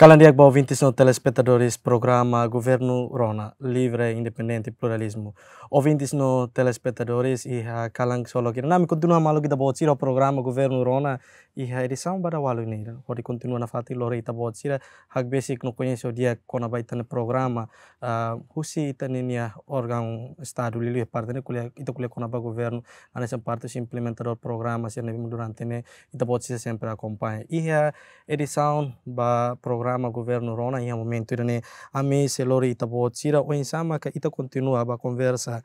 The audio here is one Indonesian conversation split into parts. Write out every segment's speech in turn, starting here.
Calândia boa vintes no telespectadores programa Governo Rona, livre, independente e pluralismo. ouvintes no telespectadores e a kalang solo que nami continua malu kita bot sira programa governo rona e a edição para walu neira pode continua na fati lore ita bot sira hak basic no conheço dia kona baita na programa ah, husi ita nenia órgão estado e parte ne kulia ita kulia kona ba governo anessa parte se implementador programa se ne durante ne ita bot sira sempre acompanha e a edição ba programa governo rona e a momento ira ne a mesa lore ita bot sira o insama ka ita continua ba conversa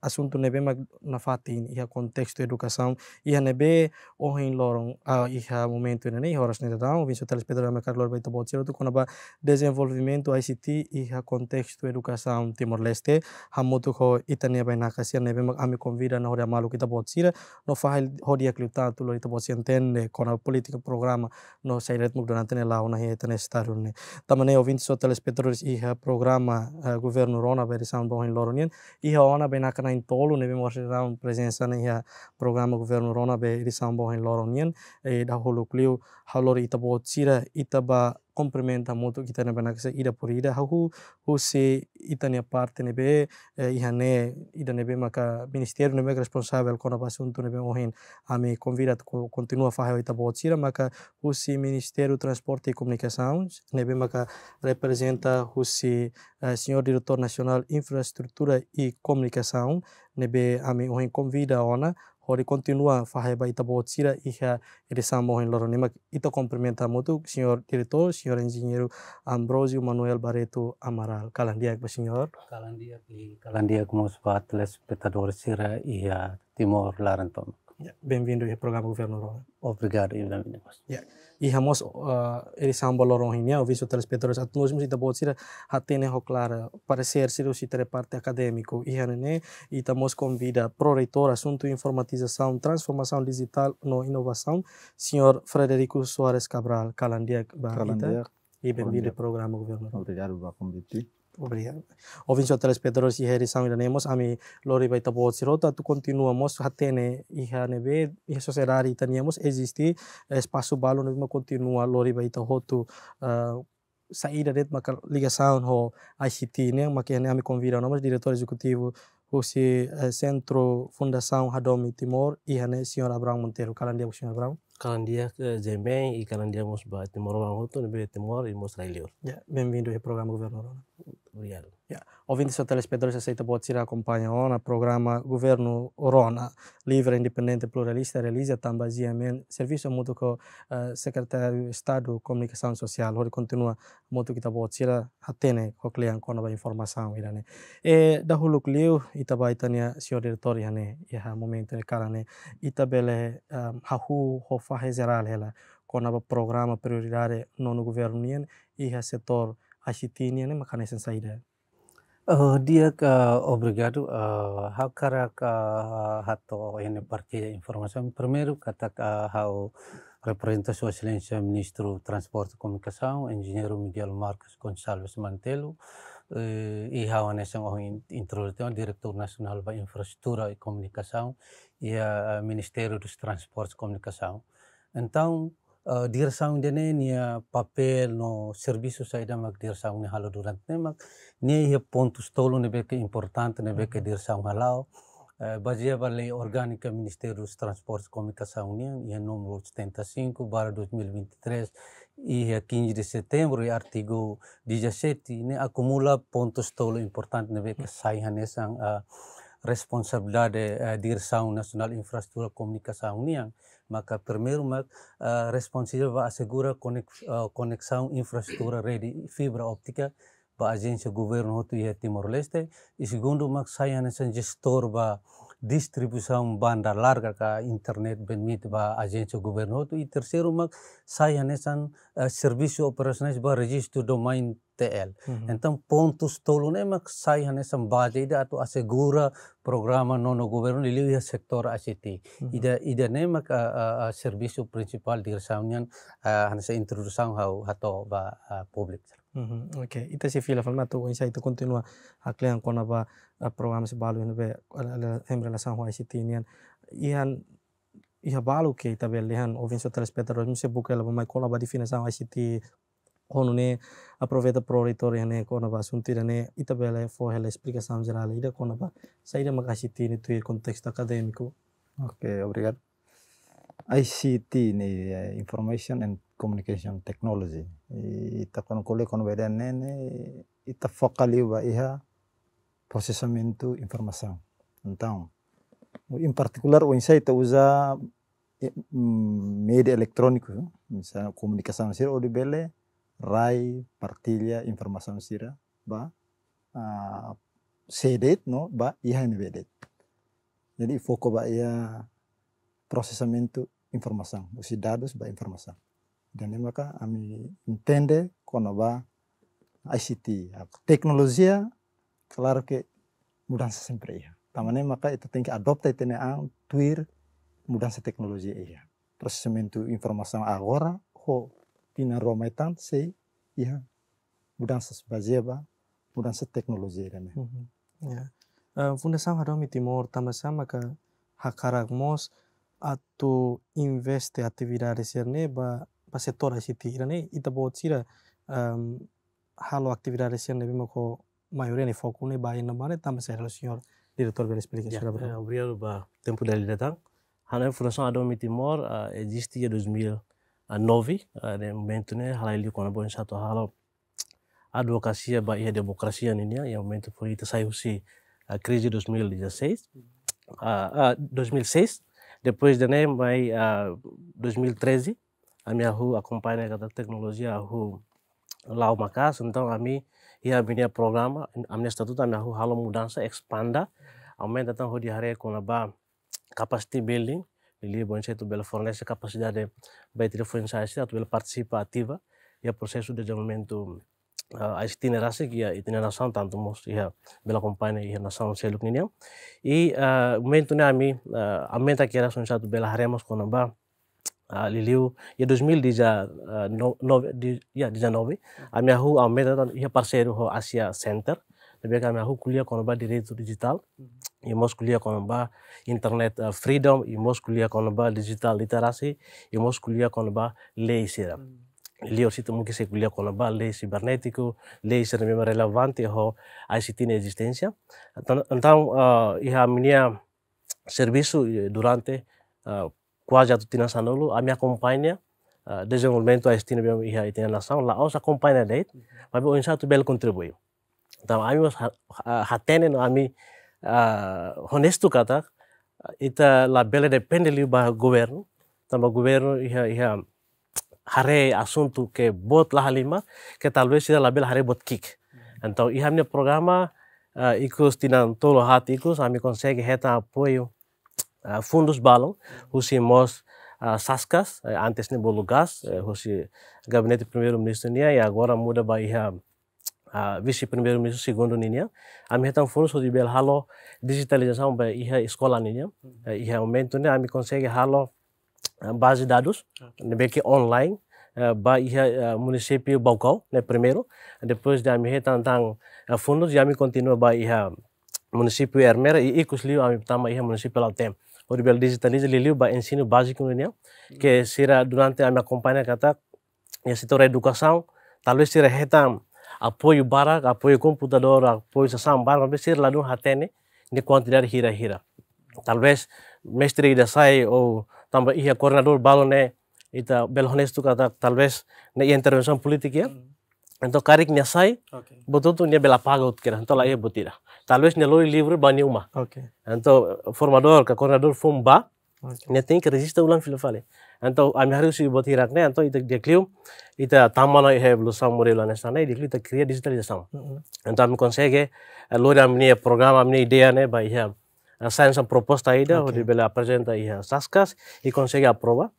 assunto nebe mag fatin, iha contexto educação iha nebe loron a iha momento ne horas ne da um vinso telespectador me carlor baita botiro tu konaba desenvolvimento ICT iha contexto educação Timor Leste hamotu ko itania na nakasia nebe mag ami convida na hora malu kita botira no fahal horia kluta tu lorita botian tende kona política programa no sairet mug donante ne launa hi etane starunne tamane ovinso telespectadores iha programa eh, governo Rona berisan bohin loronien iha Rona be nakana in nabi nebe a presença na ia programa governo Rona be irisambo em Loronian e da Holoclio, clio halori itabo itaba complementa muito que tane bana kase ida por ida hahu se itania parte nebe eh, ihane ida nebe maka ministério nebe responsável com a base untu nebe ohin ami convida continua fahe ita botsira maka husi ministério transporte e comunicação nebe maka representa husi eh, senhor diretor nacional infraestrutura e comunicação nebe ami ohin convida ona hori continua fajeba ita botsira ija loro en ita Ito motu senior director, senior engineer Ambrosio Manuel Barreto Amaral. Kalandiak ba, señor? Kalandiak, kalandiak mo kumos patles petador sira iha Timor Larantom. Bem-vindo ao programa Governo Rural. Obrigado, bem-vindo, Yeah. E vamos, uh, ele sambalo rohinha, ouvi seus telespectadores, at nós mosita pode ser hatene né, para clara parecer ser o ter parte acadêmico e hanene e tamos convida pro-reitor assunto informatização, transformação digital no inovação, senhor Frederico Soares Cabral Calandia Calandia. E bem-vindo ao programa Governo Rural. Obrigado pelo convite. Obrigado. Ya. Ouvinte petrosi telespectadores heri reedição iremos, a ami Lori vai si rota tu kontinua mos ne e a neve, serari a emos existi espasu balu balo, ma continua, Lori vai tapar ah, tu ida det maka liga saun ho ICT né maka ne ami konvira nomos direktor executivo ho eh, si centro fundasaun Hadomi Timor iha ne sion Abraham Montero, kalan dia sion Abraham kalan dia jemem eh, e kalan dia mos ba Timor wangoto ne Timor i e mos Israel ya bem he program programa Obrigado. Yeah. Ouvintes e telespectadores, aceita pode ir acompanha o programa Governo rona livre, independente, pluralista, realiza também serviço muito que eh, o secretário de Estado de Comunicação Social, onde continua muito que tá pode ir atene o cliente com a informação. Irane. Né? E da hulu clio, e também tania senhor diretor, né? e a momento de cara, né, e também hahu eh, hofa rezeral, com o programa prioridade no governo, né? e o setor Ashitinian makanesan saida. Uh, dia ka obrigado uh, how cara ka uh, hato ene partilha informação primeiro kata ka how representa sua excelência ministro transporte e comunicação engenheiro Miguel Marques Gonçalves Mantelo eh, e how anesan o introdução diretor nacional da infraestrutura e comunicação e a ministério dos transportes e comunicação então Eh, saung dene nia papel no servisu serviço saída mak dirsaung halo ne mak nia ia pontu tolo ne beke importante ne beke mm-hmm. dirsaung halao uh, eh, baseia organika orgânica Ministério komika Transportes e Comunicação União ia número 75 barra 2023 ia 15 de setembro e artigo 17 ne acumula pontu tolo importante ne beke mm-hmm. sai hanesang uh, eh, responsabilidade uh, eh, direção nacional de infraestrutura comunicação da União primeiro mak eh, responsável para assegurar conexão eh, infraestrutura rede fibra óptica para a agência governo do Timor Leste e segundo saia saya gestor para distribuição bandar larga ka internet permite ba gubernur governo iter seru mak saya hanesan uh, eh, serviço operasional ba register domain TL. Mm -hmm. Então pontus tolu ne mak saya nesan baje ida atau assegura programa nono gubernur di luar sektor ACT. Mm -hmm. Ida ida ne mak uh, eh, uh, eh, serviço principal dirsaunian uh, hanesa introdução hau hato ba uh, publik Oke, انت sih في لافالما تو وان شاء الله كونتينوا اكلان كونا با برنامج بالو هنا امر لسان هو شتينيان ihan iha balu ke be lehan ovin so telespectador mi se buka ba mai kola ba sanhua isi siti kono ne aproveita proritor ne kona ba sunti ne itabele fo hela explicação geral ida kona ba saira makasiti ne tu akademiku. Oke, ok obrigado ICT ni information and communication technology itakon kule kon beda nene ita fokali ba iha processamento informação então in particular o ita uza eh, mm, media eletrônico misalnya komunikasi sira o bele rai partilia informação sira ba uh, sedet no ba iha ni bedet jadi foco ba iha processamento informação os dados ba informação Donemaka ami intende kono ba ICT, teknologi ya, ke ke mudah sempre ia. Tamane maka itu tem que adopta itene a tuir teknologi iya. Terus sementu informasi agora, ho tina Roma itan sei ia mudança mudah mudança teknologi irene. Iya mm -hmm. yeah. Ya. uh, funda timor Tambah maka hakarak mos atu investe atividades irne ba pa settora siti irani ita bo tsira um, ehm, halo aktividades yang lebih mako mayoria ni fokuni ba ina mare tam sa halo senior direktur beres pelik sura Ya. obria ba tempo dali datang hanai fundação adom mitimor uh, existe ya 2009 uh, ne hala ili kona bo satu halo advocacia ba iya demokrasia ni nia yang mentu por ita sai usi a crise 2016 uh, uh, 2006 depois de né mai uh, ah, 2013 minha ahu acompanha cada tecnologia ahu lá o Macas, então ia minha programa, a minha estatuto minha ahu halo mudança expanda, aumenta então ho com a ba capacity building, ili bom tu bela fornece capacidade bateria fornece atau bela participa ativa ia processo de desenvolvimento a ah, itinerase que a itineração iya, tanto mos ia bela companhia ia nação seluk ninia e uh, ah, momento ne ami uh, ah, aumenta que era sonsa tu bela haremos ba Ah, ya liliu ali liu no di ya novi. ami ahu ameda ya parceiro ho asia center tapi kami aku kuliah konba direito digital, hmm. ya, mos kuliah konba internet ah, freedom, ya, mos kuliah konba digital literasi, ya, mos kuliah konba lei sira. Hmm. Leo situ mungkin saya kuliah konba lei cibernetiku lei sira memang relevante ho ICT existencia tan tan uh, ah, iha minia servisu durante quase a tutina sanolo a minha companhia uh, desenvolvimento e a estina bem iha itina nação, lá os acompanha deit, mas o insa tu bel contribuiu. Então a mi hatene no a mi eh, honesto kata, ita la bela depende li ba governo, então o governo iha iha hare assunto que bot lá halima, que talvez seja la bela hare bot kick. Então iha minha programa, uh, eh, ikus tinan tolo hat ikus, a konsegi consegue reta apoio, Ah, fundos balão, husi mos ah, saskas, eh, antes nem bolugas, o eh, gabinete primeiro-ministro nia e agora muda para a ah, vice-primeiro-ministro segundo nia. Ami hetam fundus husi bel halo digitalização para a escola nia, uhum. eh, iha aumento a ami consegue halo base de dados, nebeki online, para o município Balcão, né, primeiro, depois de ami hetam tang fundus, e ami continua ba iha município Hermera, e ikuslio ami pertama o município Lautem. o bel Digital Ninja ele liu ba ensino básico né que sira durante a minha kata ya setor educação talvez será heta apoio barak apoio computador apoio sasam barak talvez sir lá no hatene ne quantidade hira hira talvez mestre ida sai ou oh, tamba ia coordenador balone ita bel honestu kata talvez ne intervenção ya. Hmm. Então, que niasai, sai, okay. botutu nia bela paga utkira, então lá ia botira. Talvez nia lori livre bani uma. Okay. Então, formador, que coordenador fumba, okay. nia tem que ulang filo fale. Então, a minha harus botira né, então ita decliu, ita tamana e revolução morelo na sana, e decliu ita cria digitalização. Uh -huh. Então, a minha consegue lori a minha programa, a minha ideia né, ba ia. A science proposta ida, okay. o de bela apresenta ia sascas e consegue aprovar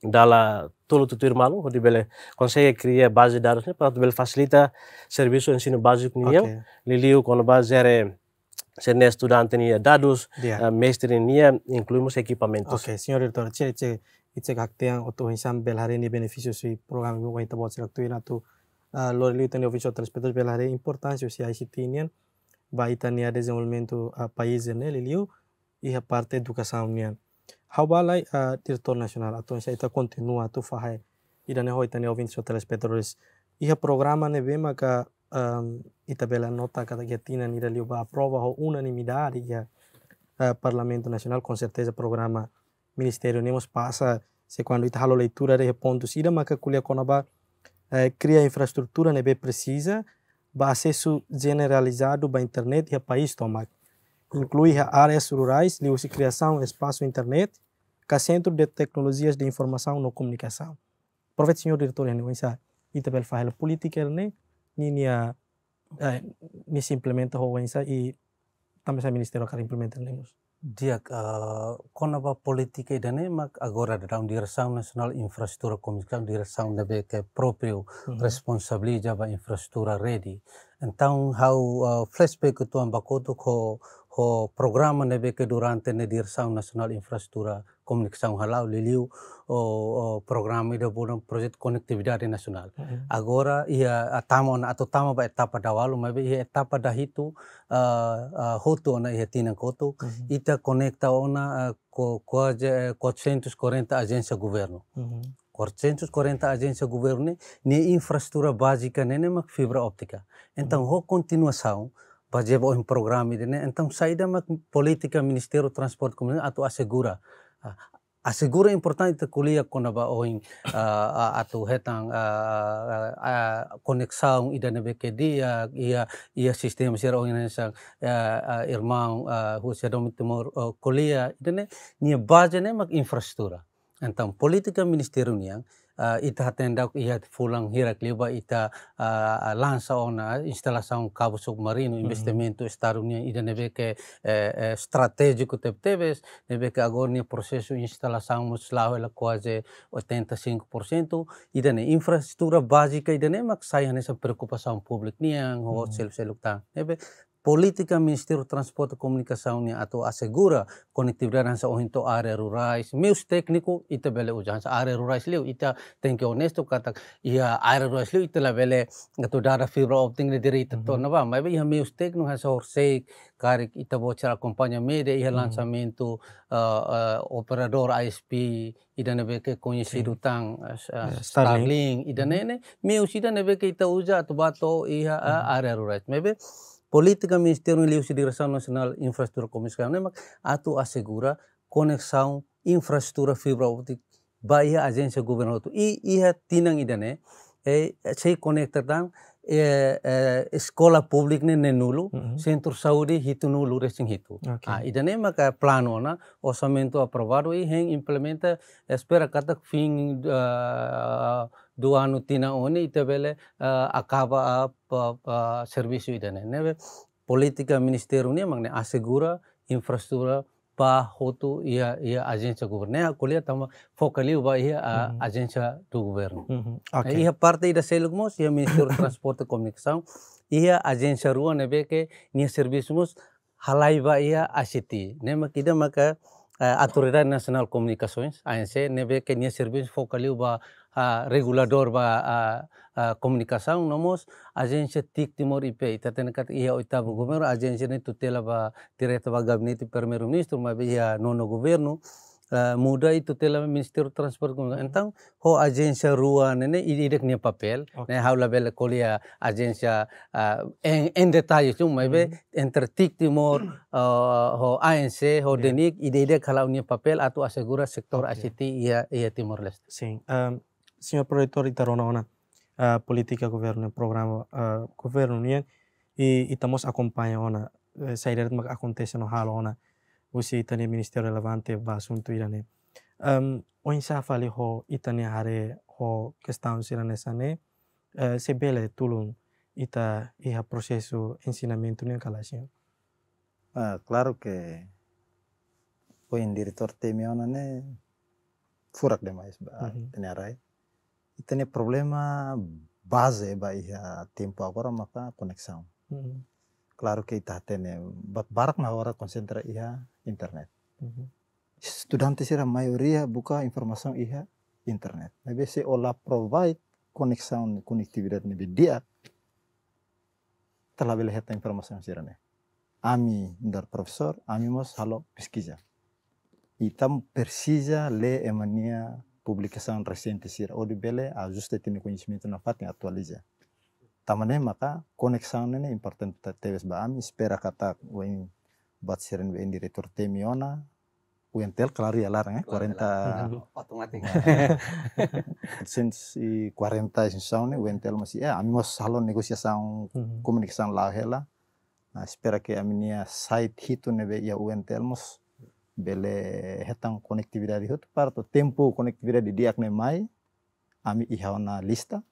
dalla tolo tutto irmalo di bele consegue crie base daros ne pat bel facilita serviço ensino básico ni okay. liliu kono bazere sene studente ni dados yeah. uh, mestre ni incluimos equipamentos okay senhor diretor che che itse gaktean oto hisam hari ni beneficio sui program go waita bot selak tuina tu uh, ah, lor liu oficio transpetos hari importancia si ICT ni vai tani desenvolvimento a ah, país ne liliu e a parte educação ni Hawalai a diretor nacional, atunci ita continua tu fahai ida ne hoita ne ouvintes o telespectadores. Ia programa ne vema ca um, ita bela nota ca que tina ni relio ba aprova ho unanimidade ia uh, Parlamento Nacional com certeza programa ministerio nemos passa se quando ita halo leitura de pontos ida maka kulia konaba uh, cria infraestrutura ne be precisa ba acesso generalizado ba internet ia país tomak inclui áreas rurais de criação, espaço internet, que é centro de tecnologias de informação e comunicação. o senhor diretor ini wisa ita bel a política né, ne a é, se implementa ho wisa e também o ministério kar implementa ne né, mus. Dia a ah, política idane mak agora dalam diresaun infraestrutura comunicação direção da lebe ke é proprio uhum. responsabilidade da infraestrutura ready. Então o flashback tuan bakoto com o programa neve que durante ne direção nacional infraestrutura comunicação halau liliu o, o programa de bom projeto conectividade nacional uhum. agora ia atamo na ato tamo ba etapa da mabe ia etapa da hitu uh, uh, hoto na ia tina koto uhum. ita conecta ona uh, co, eh, co, 440 agência governo uhum. -huh. 440 agência governo ne né? infraestrutura básica ne né, ne né, fibra óptica então uhum. ho continuação baje bo in program ne entam saida mak politika ministero transport komun atau asegura ah, asegura importante te kulia kona ba oin ah, ah, atu hetang koneksaun koneksaung ida ne beke dia ia ia sistem sira oin sang irmau irmaung husia domitimor timur kulia ida ne nie baje ne mak infrastruktur entam politika ministeru yang Eh, ita tendak ia fulang hirak leba ita eh, lansa ona instalação cabo submarino hmm. investimento estarunia ida nebe que estratégico eh, strategiku tebes nebe que agora ne processo instalação muslau ela quase 85% ida ne infraestrutura básica ida ne mak sai nessa preocupação pública niang hmm. ho sel seluk ta nebe Politika Ministério do Transporte e Comunicação atau assegura conectividade hansa ohinto área rurais, meus técnico ita iya, bele uja hansa área rurais leu ita tem que honesto kata ia área rurais leu ita la bele atu dara fibra optik ne diri ita mm-hmm. to nava mai ia meus técnico hansa horsei karik ita bocara acompanha media ia mm-hmm. lançamento eh, eh, operador ISP ida nebe ke conhecido tang eh, ya, Starlink ida mm-hmm. nene meus ida nebe ke ita uja atu bato ia área rurais mebe Política Ministério de Integração Nacional e Infraestrutura Comercial NEMAC atu assegura conexão infraestrutura fibra óptica bahia agência governamental e ia tinang idane e sei conectar dan e, e, escola publik ne nenulu mm -hmm. centro saúde hitu nulu resing hitu okay. ah idane maka plano na orçamento aprovado e hen implementa espera kata fim uh, දුවානු तीन ඕන इतने අකාප සර්විස් විටනෑ නැව පොලිතික මිනිස්තේරුණේ මංන අසගුර ඉන්ෆ්‍රස්තුර होतु या या अजेंचा गवर्नर कोलिया तम फोकली उबा या अजेंचा टू गवर्नर यह पार्ट इदा सेलुगमोस या मिनिस्टर ट्रांसपोर्ट कम्युनिकेशन यह अजेंचा रुआ नेबे के निया सर्विस मुस हलाइबा या आसिती नेमा किदा मका a eh, Autoridade Nacional de Comunicações, ANC, neve que nem serviço focaliu ba a regulador ba a, a comunicação, a agência TIC Timor IP, tá tendo que ia oitavo governo, agência nem tutela ba direto ba gabinete primeiro-ministro, mas ia nono governo, Eh, muda itu minister transport Transporte entang ho agência ruan ini idek nia papel okay. ne haula bela kolia agência uh, eh, en, en detalhes tu mas be mhm. enter tik timor uh, ho ANC ho yeah. denik idek kalau unia papel atu asegura sektor okay. ia ia Timor Leste sing um, proyektor ita rona ona uh, politika governo programa uh, governo e itamos akompanya ona sair mak acontece no halo ona usi pues itani ministerio relevante ba suntu irane. Um, o insafa li ho itani hare ho kestaun sirane sane uh, sebele tulung ita iha proceso ensinamiento ni kalasion. Ah, claro que hoy pues, en director temiona ne furak demais ba uh -huh. Itani problema base ba iha tempo agora maka koneksaun claro que ita tene ya. barak na hora concentra iha internet. Mm-hmm. Estudantes era maioria ya buka informação iha internet. Nabe se ola provide conexão conectividade nebe dia telah bela heta informação sirane. Ami dar professor, ami mos halo pesquisa. Itam precisa le emania publicação recente sira. Ode bele ajuste tene conhecimento na fatin atualiza tamane maka nene important ta tebes ba ami spera kata wing bat siren be indire tortemi ona Uentel kelar ya larang 40 eh, otomatis. Since i 40 insyaun Uentel masih Eh, kami masih salon negosiasi mm komunikasi lah hela. na spera ke ami nia site hito nebe ia Uentel mos bele hetang konektividad hitu parto to tempo di diak ne mai ami ihaona lista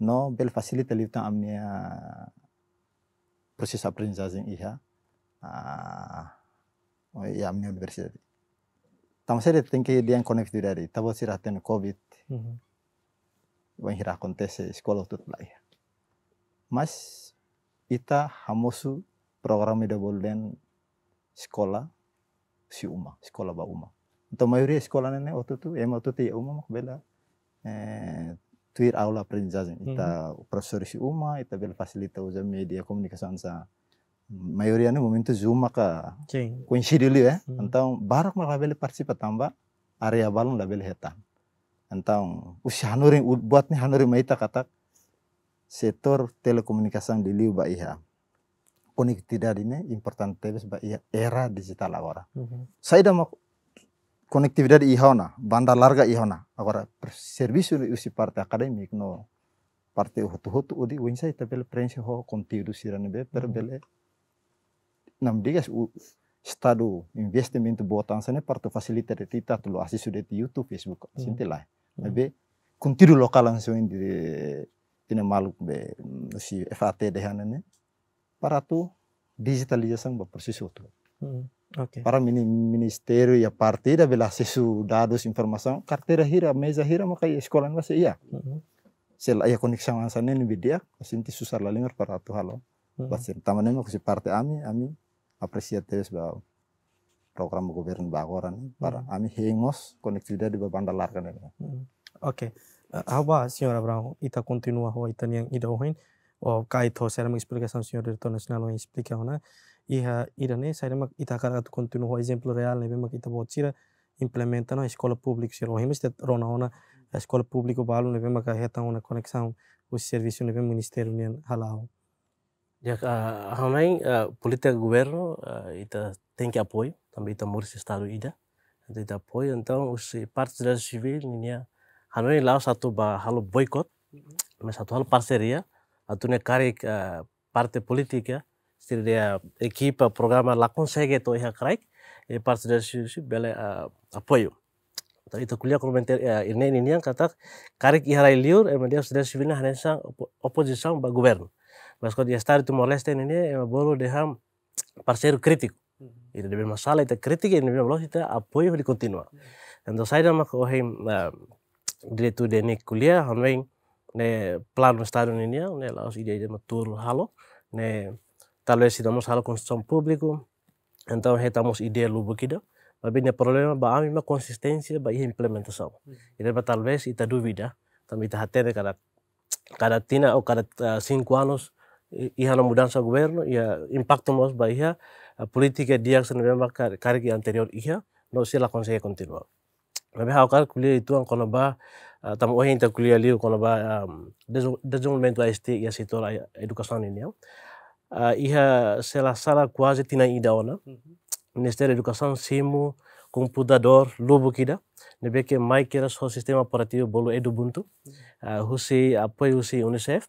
no bel facilite li tan amniya proses aprendizaje, iha ya tam university tamsere tenke dian dari, tabo sira ten covid mm-hmm. wan hira kontese skolo tut lai mas ita hamosu program da bolden skola si uma skola ba uma então maioria escola nene otutu ema otutu ya uma bela eh, tuir aula aprendizagem. Ita professor si uma, ita bela facilita usa media comunicação sa maioria no momento Zoom ka coincide ali, eh? é. Uhum. Então, barak mala bela participa tamba area balon la heta heta. Então, usi hanuri buat ni hanuri maita katak setor telekomunikasi di liu ba iha. Konektividade ne importante bes ba iha era digital agora. Uhum. Saida mau. Konektivitas ihona, bandar banda larga ihona, Agar Agora, serviço usi partai, akademik no partai hotu hotu odi o insight pelo prensi ho conteúdo sirane be per bele nam digas u stadu investment boa tansa ne parte facilita de tita tulo sudah di YouTube Facebook sinti lai be lokal lokal anso in de ina malu be si FAT dehana ne para tu digitalisasi ba persis hotu. Okay. Para ministério e a da vela acesso dados, informação, carteira hira, mesa hira, maka escola não se ia. Se lá ia e conexão ansane ni bidia, assim ti susar la lingar para tu halo. Uhum. Basir tamanen maka si parte ami, ami aprecia tes bau program governo bagoran para ami hengos conectividade ba larga, kan. Oke, Okay. Hawa, ah, senhor Abraão, ita e continua, hawa ita yang ida e ohin, o kai to será uma explicação, senhor diretor nacional, uma explicação, né? Iha, e irane e saya saira mak ita e kara tu continua exemplo real né, mak ita botira implementa na escola publik se rohim este rona ona a escola pública balu né, mak reta ona conexão o serviço né, ministério né halal. Já um. a hamai política governo ita tem que apoio, também ita mursi estado ida, ita apoio, então os parte da civil nia hanoi lá satu ba halo boicot, mas satu hal parceria, atune kari ah, parte ya seria equipa, programa lá consegue então errar crack e parte da sua bela apoyo. to itu kuliah komentar e, ini ini yang kata karik iharai liur, emang dia sudah sebenarnya hanya sang oposisi ba govern. Mas kalau dia start itu molesta ini, emang e bolo deham parceiro mm-hmm. kritik Itu dia masalah itu kritik ini dia bolo kita apoyo di continua. Então, sai da mako hem tu de ne kuliah, hanweng ne plan estado ini, ya, ne laos ide ide matur halo, ne talvez se damos tenemos algo publikum, son público, entonces estamos idea lubo tapi o problema a mesma consistência e a implementação. Ida ba tal vez ita dúvida, também até de cada cada tina ou cada uh, cinco anos iha na mudança governo ia impacto nos ba politik a política dia se não car cargo anterior iha não se ela consegue continuar. Mas há o cara kuliah itu ang kono ba tam ohin ta kuliah liu kono ba desenvolvimento AST ia setor educação ini. uh, ah, iha la sala quase tina ida ona mm -hmm. ministério da educação simu computador lobo kida nebe ke mai kera so sistema operativo bolo edubuntu. Ah, husi apoio husi unicef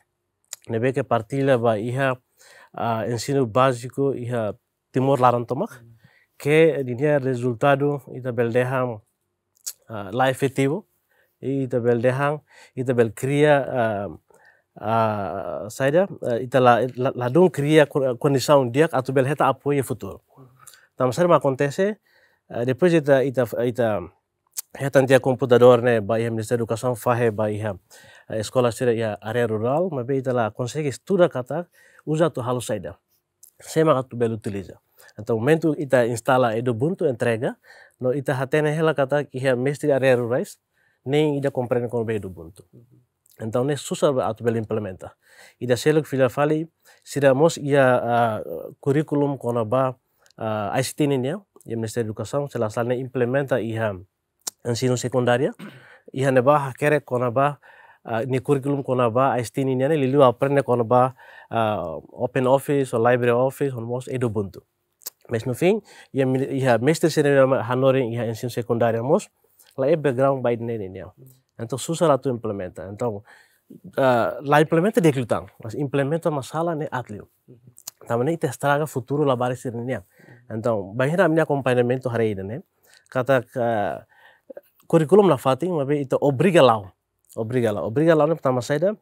nebe ke partila ba iha uh, ensino básico iha timor larantomak mm -hmm. ke dinia resultado ita e beldeha uh, ah, la efetivo ita e beldeha ita e belcria uh, ah, saída, uh, ela, ela não cria condição dia que eh, eh, bel heta apoio futuro. Então, sabe o que acontece? Uh, eh, depois ita ita ita heta dia computador né, ba ia Ministério da Educação fahe ba ia uh, escola sira ia área rural, mas bem ita lá consegue estudar kata usa tu halu saída. Sema kata bel utiliza. Então, momento ita instala Edubuntu entrega, no ita hatene hela kata que ia mestre área rurais, nem ida compreende como bem Edubuntu. Uhum. Então, nem Susar bel implementa. E da que Filha Fali, Siramos ia uh, ah, currículum Konaba uh, ah, ICT e o Ministério da Educação, se lasalnya implementa ia ensino secundária, ia neba hakere Konaba uh, com a Konaba ICT ah, Ninia, ne lilu aprende Konaba uh, Open Office, ou Library Office, ou mos Edubuntu. Mas no fim, ia, ia mestre Sirama Hanorin ia ensino secundária mos, lá é background by Ninia. Mm -hmm. Então, tu implementa. Então, uh, eh, lá implementa glutão, Mas implementa sala ne atlio. Tamanai te estraga futuro ser sirninya. Então, na minha acompanhamento hari ini, né? Kata uh, na fati, fating, mabe itu obriga lau. Obriga lau. Obriga lau ne pertama saya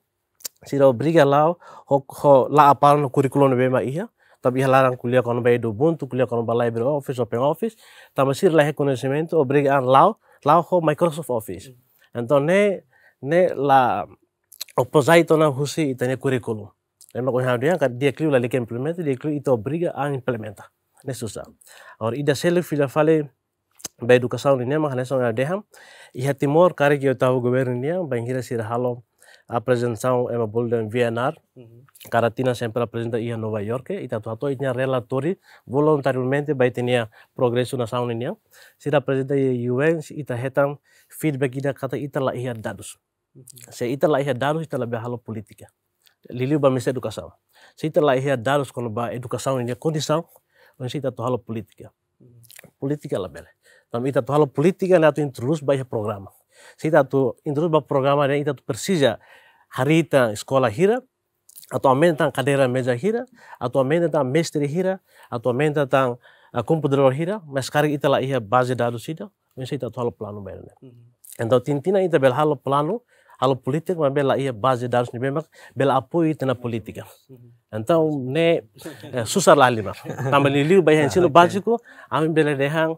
Sira obriga lau, ho, ho la apal no kurikulum ne ma aí, Tapi larang kuliah kono bayi do buntu, kuliah kono be library office, open office. Tamasir lahe conhecimento, obriga lau, lau ho Microsoft Office. Entonces, ne ne la oposai na husi itene currículum. Lema ko haudia ka dia kliu la leke implementa, dia kliu ita obriga a implementa. Ne susah. Or ida selu fila fale ba educação ni nema hane songa deham. Iha timor kare ki tahu governo ni ba ingira sira halo apresentação ema bulden VNR. Karatina sempre rappresenta ia Nova York, itato e ato inya relatori volontariamente tenia progresso na sound inya. Si rappresenta UN ita hetan feedback ida kata ita la iya dadus. Mm-hmm. Se ita la iya dadus ita la halo politika. Liliu ba mesa edukasau Se ita la iya dadus kono ba educação kondisau condição, se ita to halo politika. Mm-hmm. Politika la bele. Tam ita to halo politika na to introduce ba ia programa. Se ita to introduce ba programa na ita to persija harita sekolah hira, Atualmente estão cadeira meja hira, atualmente estão mestre hira, atualmente estão uh, eh, computador hira, mas cara ita ia base de dados hira, sei ita atual plano mesmo. Né? Então tintina ita bel halo plano, halo político, mas bela ia base de dados ni bela apoio ita na política. Então ne susar lalima, lima. Tambah liu bayar ensino básico, amin bela dehang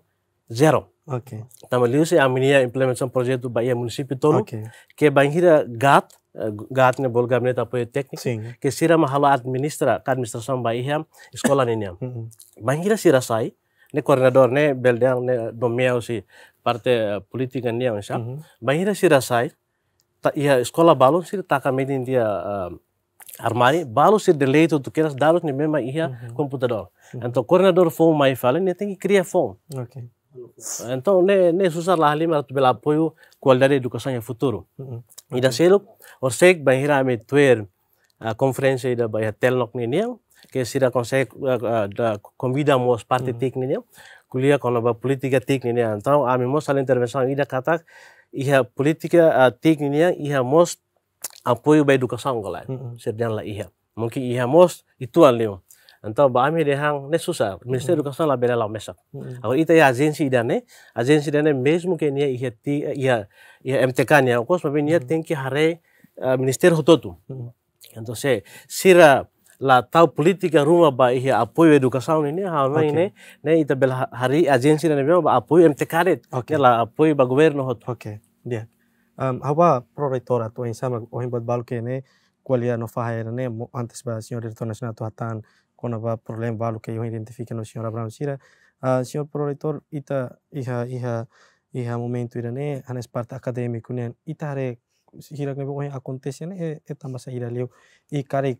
zero okay. tama liu se aminia ya, implementation project ba ia ya municipi tolu. okay. ke banghira gat eh, gat ne bolga mne ta poe teknik Sing. ke sira mahalo administra ka administration ba ia ya, sekolah ni niam banghira sira sai ne koordinador ne beldeang ne domiau si parte eh, politik ni niam sa mm -hmm. banghira sira sai ta ia sekolah balon sira taka medin dia uh, armari balu si delay to tu keras dalos ni mema ia mm -hmm. computador mm -hmm. então coordenador form mai fala ne kria okay Então, ne, ne susah lah lima tu bela apoio qualidade de educação em futuro. E mm-hmm. da selo, você que vai ir a meter a conferência da bahia telnok nok ni niam, que se da da convida mos parte mm-hmm. tek ni niam, kuliah kono ba politika tek ni niam. Então, a mimos a intervenção ida kata iha politika tek ni niam, iha mos apoio ba educação golan. Mm-hmm. Serdian la iha. Mungkin iha mos itu alium. Então, ami de hang ne susa, minister hmm. du kasala bela mesa. Hmm. Aku ita ya agensi idane, agensi idane mesmo ke nia ia ia iha MTK nia, o cosmo nia hmm. ten ki hare eh, minister hototu. Anto se sira la tau politika rumah ba ihe apoio educação ini hal ini ne ita bela hari agensi dan bela apoi MTK de. okay. la apoio ba governo hot okay dia um hawa proreitora tu insama ohin bad bal ke ne kualia no fahaira ne antes ba senhor diretor quando há problema balo que eu identifico no senhor Abraão Sira uh, senhor ita iha iha iha momento ira né anes parte acadêmico né ita hare hira que bom acontece né eta masa ira leu e cara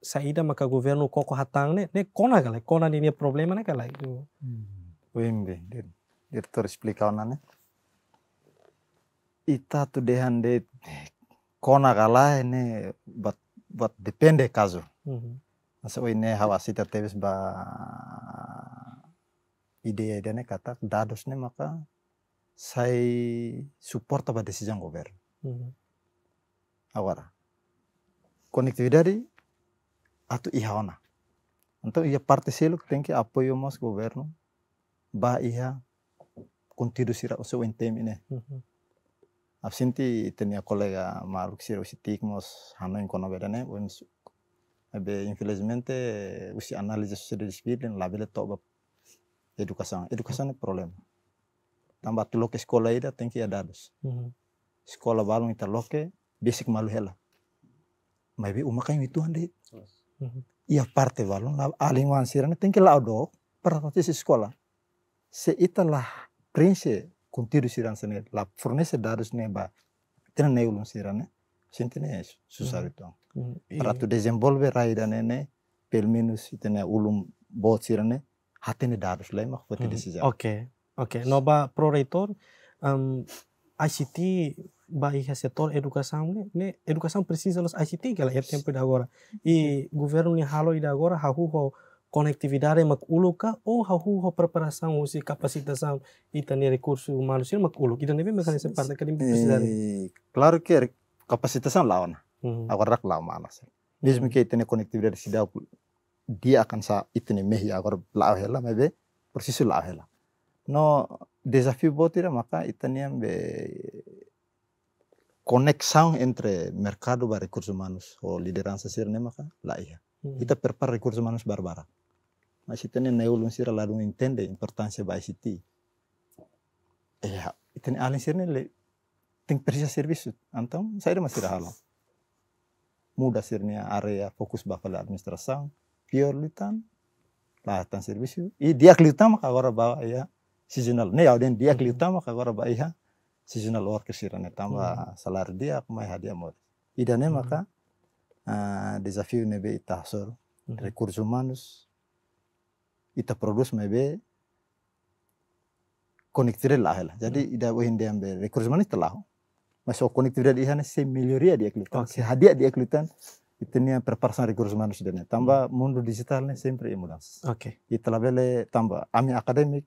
saída maka governo koko hatang né né kona gala kona ni problema né gala itu wembe dir dir terexplicar ne. ita tu dehan de kona gala ne bat bat depende caso ide-ide dene kata ne maka sai support apa decision gober. Mm -hmm. Awara. Konektividade atu ihaona. Untuk ia particelo que tem apoyo mas governo ba iha contido sira o seu enteme né. Uhum. Absenti tenia colega Maruk Siro Sitik mos hanon kono berane, infelizmente usi de social disciplina labele toba edukasan edukasan é problem. tamba tu loke sekolah ida tem ada dados uhum. escola ita loke basic malu hela mas be uma kain itu ande uhum. ia e parte balum la wan sirane tengki la odo para si se ita la prince contido sirane la fornece dados neba tena neulun sirane sintene susaru mm. to mm. ratu desenvolve raidanene pel menos itene ulum botsirane hatene dados lema fote mm. desija oke oke noba proreitor um, ICT barriga setor educação né, né Edukasam precisa nos ICT que ela é tempo da agora I governo ni halo ida agora hahu ho conectividade mak ka Oh hahu ho preparasam usi kapasitasam capacitação e tani recurso mak uluk ida nebe mekanisme parte que precisa claro que kapasitasnya lawan, hmm. kapasitasam lawana awarrak mungkin hmm. bismike itene connectivity sida dia akan sa itene mehi ya, agar law hela mebe persisu law hela no desafio botira maka itene be koneksion entre mercado ba recursos humanos ou liderança sirne maka ya. hmm. kita perpar recursos humanos barbara mas nah, ne ulun sira lalu entende importância ba Iya eh, itu itene alin sirne tem que prestar serviço. Então, uma cidade ralo. Muda sirnya area fokus bakal administração, pior litan, latan serviço. E dia maka agora bawa iya, ya iya, seasonal. Ne alguém dia maka agora bawa ya seasonal worker sirane tamba hmm. salar dia kuma hadia iya, mod. Idane hmm. maka ah, desafio nebe itahsor hmm. recursos humanos ita produz mebe conectar lahela. Jadi ida wahin dia ambil recursos humanos telah masuk o konektivitas di sana semiliaria dia kelihatan okay. hadiah dia kelihatan itunya preparasan rekrut manusia dan tambah hmm. digital digitalnya sempre emulans oke okay. lah bela tambah ami akademik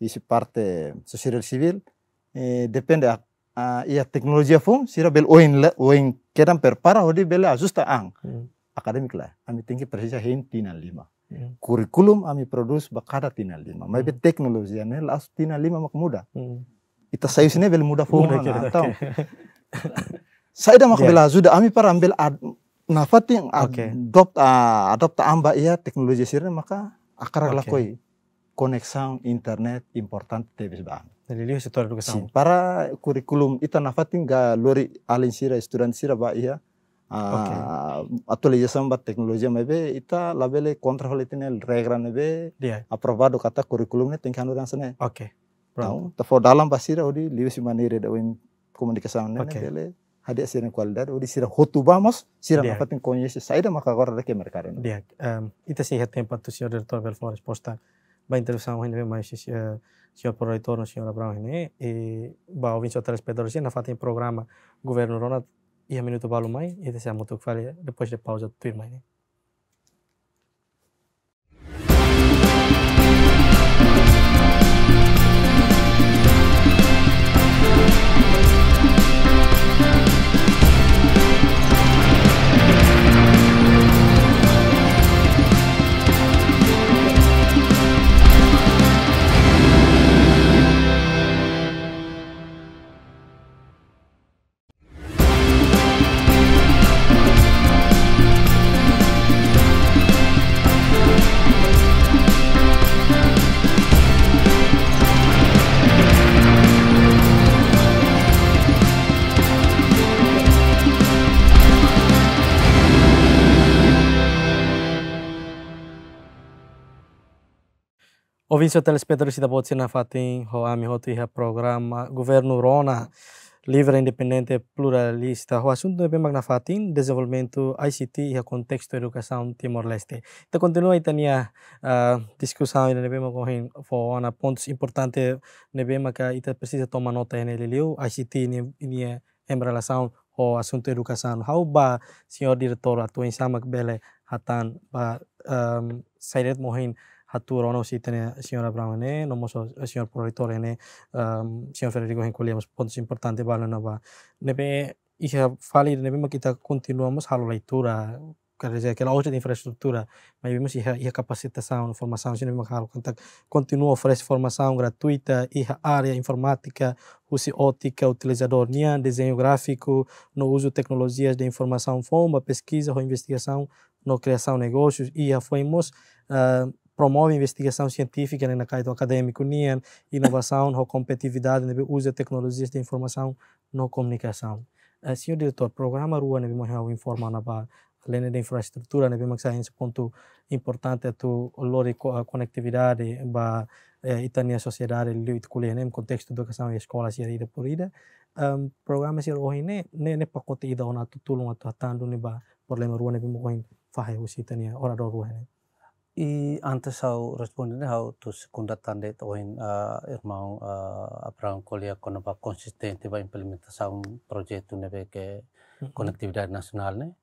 isi parte sosial civil eh, depende a, a iya ia teknologi fum sira bel oin le oin kedan prepara hodi bela ajusta ang hmm. akademik lah ami tinggi persisnya hein tina lima hmm. kurikulum ami produce bakada tina lima mm. mabe teknologia ne tina lima mak muda hmm. Ita sini bel muda fona na saya dah mak yeah. zuda ami para ambil ad, nafati okay. adopt uh, adopt amba iya teknologi sini maka akar okay. lakoi koneksang internet important tebis ba jadi lihat setor duga si, para kurikulum ita nafati ga lori alin sira student sira ba iya. ah, Okay. atau liasan bat teknologi mebe ita labele kontrol itu ne regran mebe yeah. aprobado kata kurikulumnya tingkah orang sana. Oke. Okay. now ta for dalam basira odi liwe maneira manire da win komunikasi na okay. dele hadi sira qualidad odi sira hotu vamos sira yeah. mapatin konye si saida makagora da ke mercado no yeah um ita si het tempo tu senhor doutor pela sua resposta bem interessante ainda mais se senhor proreitor no senhor Abraão né e ba ouvinte o telespectadores na fatin programa governo Ronald e minuto balu mai e desse a muito que fale depois de pausa tu irmã né Ouvintes e telespectadores da Botsina Fatim, Roami Rotirra, programa Governo Rona, livre, independente, pluralista. O assunto é bem magna Fatim, desenvolvimento ICT e contexto educação Timor-Leste. Então, continua a ter a discussão e bem com Rona, pontos importantes, né, bem que precisa tomar nota nele, liu, ICT e e em relação ao assunto educação. How ba senhor diretor atuin sama bele hatan ba um, sayret mohin Haturo no si tiene señora Brangane, no senhor señor Proretore ne senhor Federico Hencolemos pontos importantes para no va. Nebe y se fali nebe kita continuamos a leitura quer dizer, aquela hoje de infraestrutura, mas vimos e a capacitação, formação, se não contato, continua a oferecer formação gratuita e a área informática, uso ótica, utilizador, desenho gráfico, no uso de tecnologias de informação, forma, pesquisa ou investigação, no criação de negócios, e já fomos uh, ah, promove investigação científica né, na caída acadêmico, nian, inovação, na competitividade, né, usa tecnologias de informação na comunicação. Uh, senhor diretor, programa Rua, né, mais informa na ba, além da infraestrutura, né, mas é ponto importante é tu lore a conectividade ba eh, itania sociedade lhe itkulé né, no contexto da educação e escola se ida por ida. Um, programa se rohi né, né, né pacote ida ona tutulung atau hatando ne ba problema Rua, né, o fahai usitania orador Rua, né. I e antes au respondiendo au tus kundatan de toin uh, eh, irmão uh, abrão colia con va consistente va implementação um projeto nebe que conectividade nacional né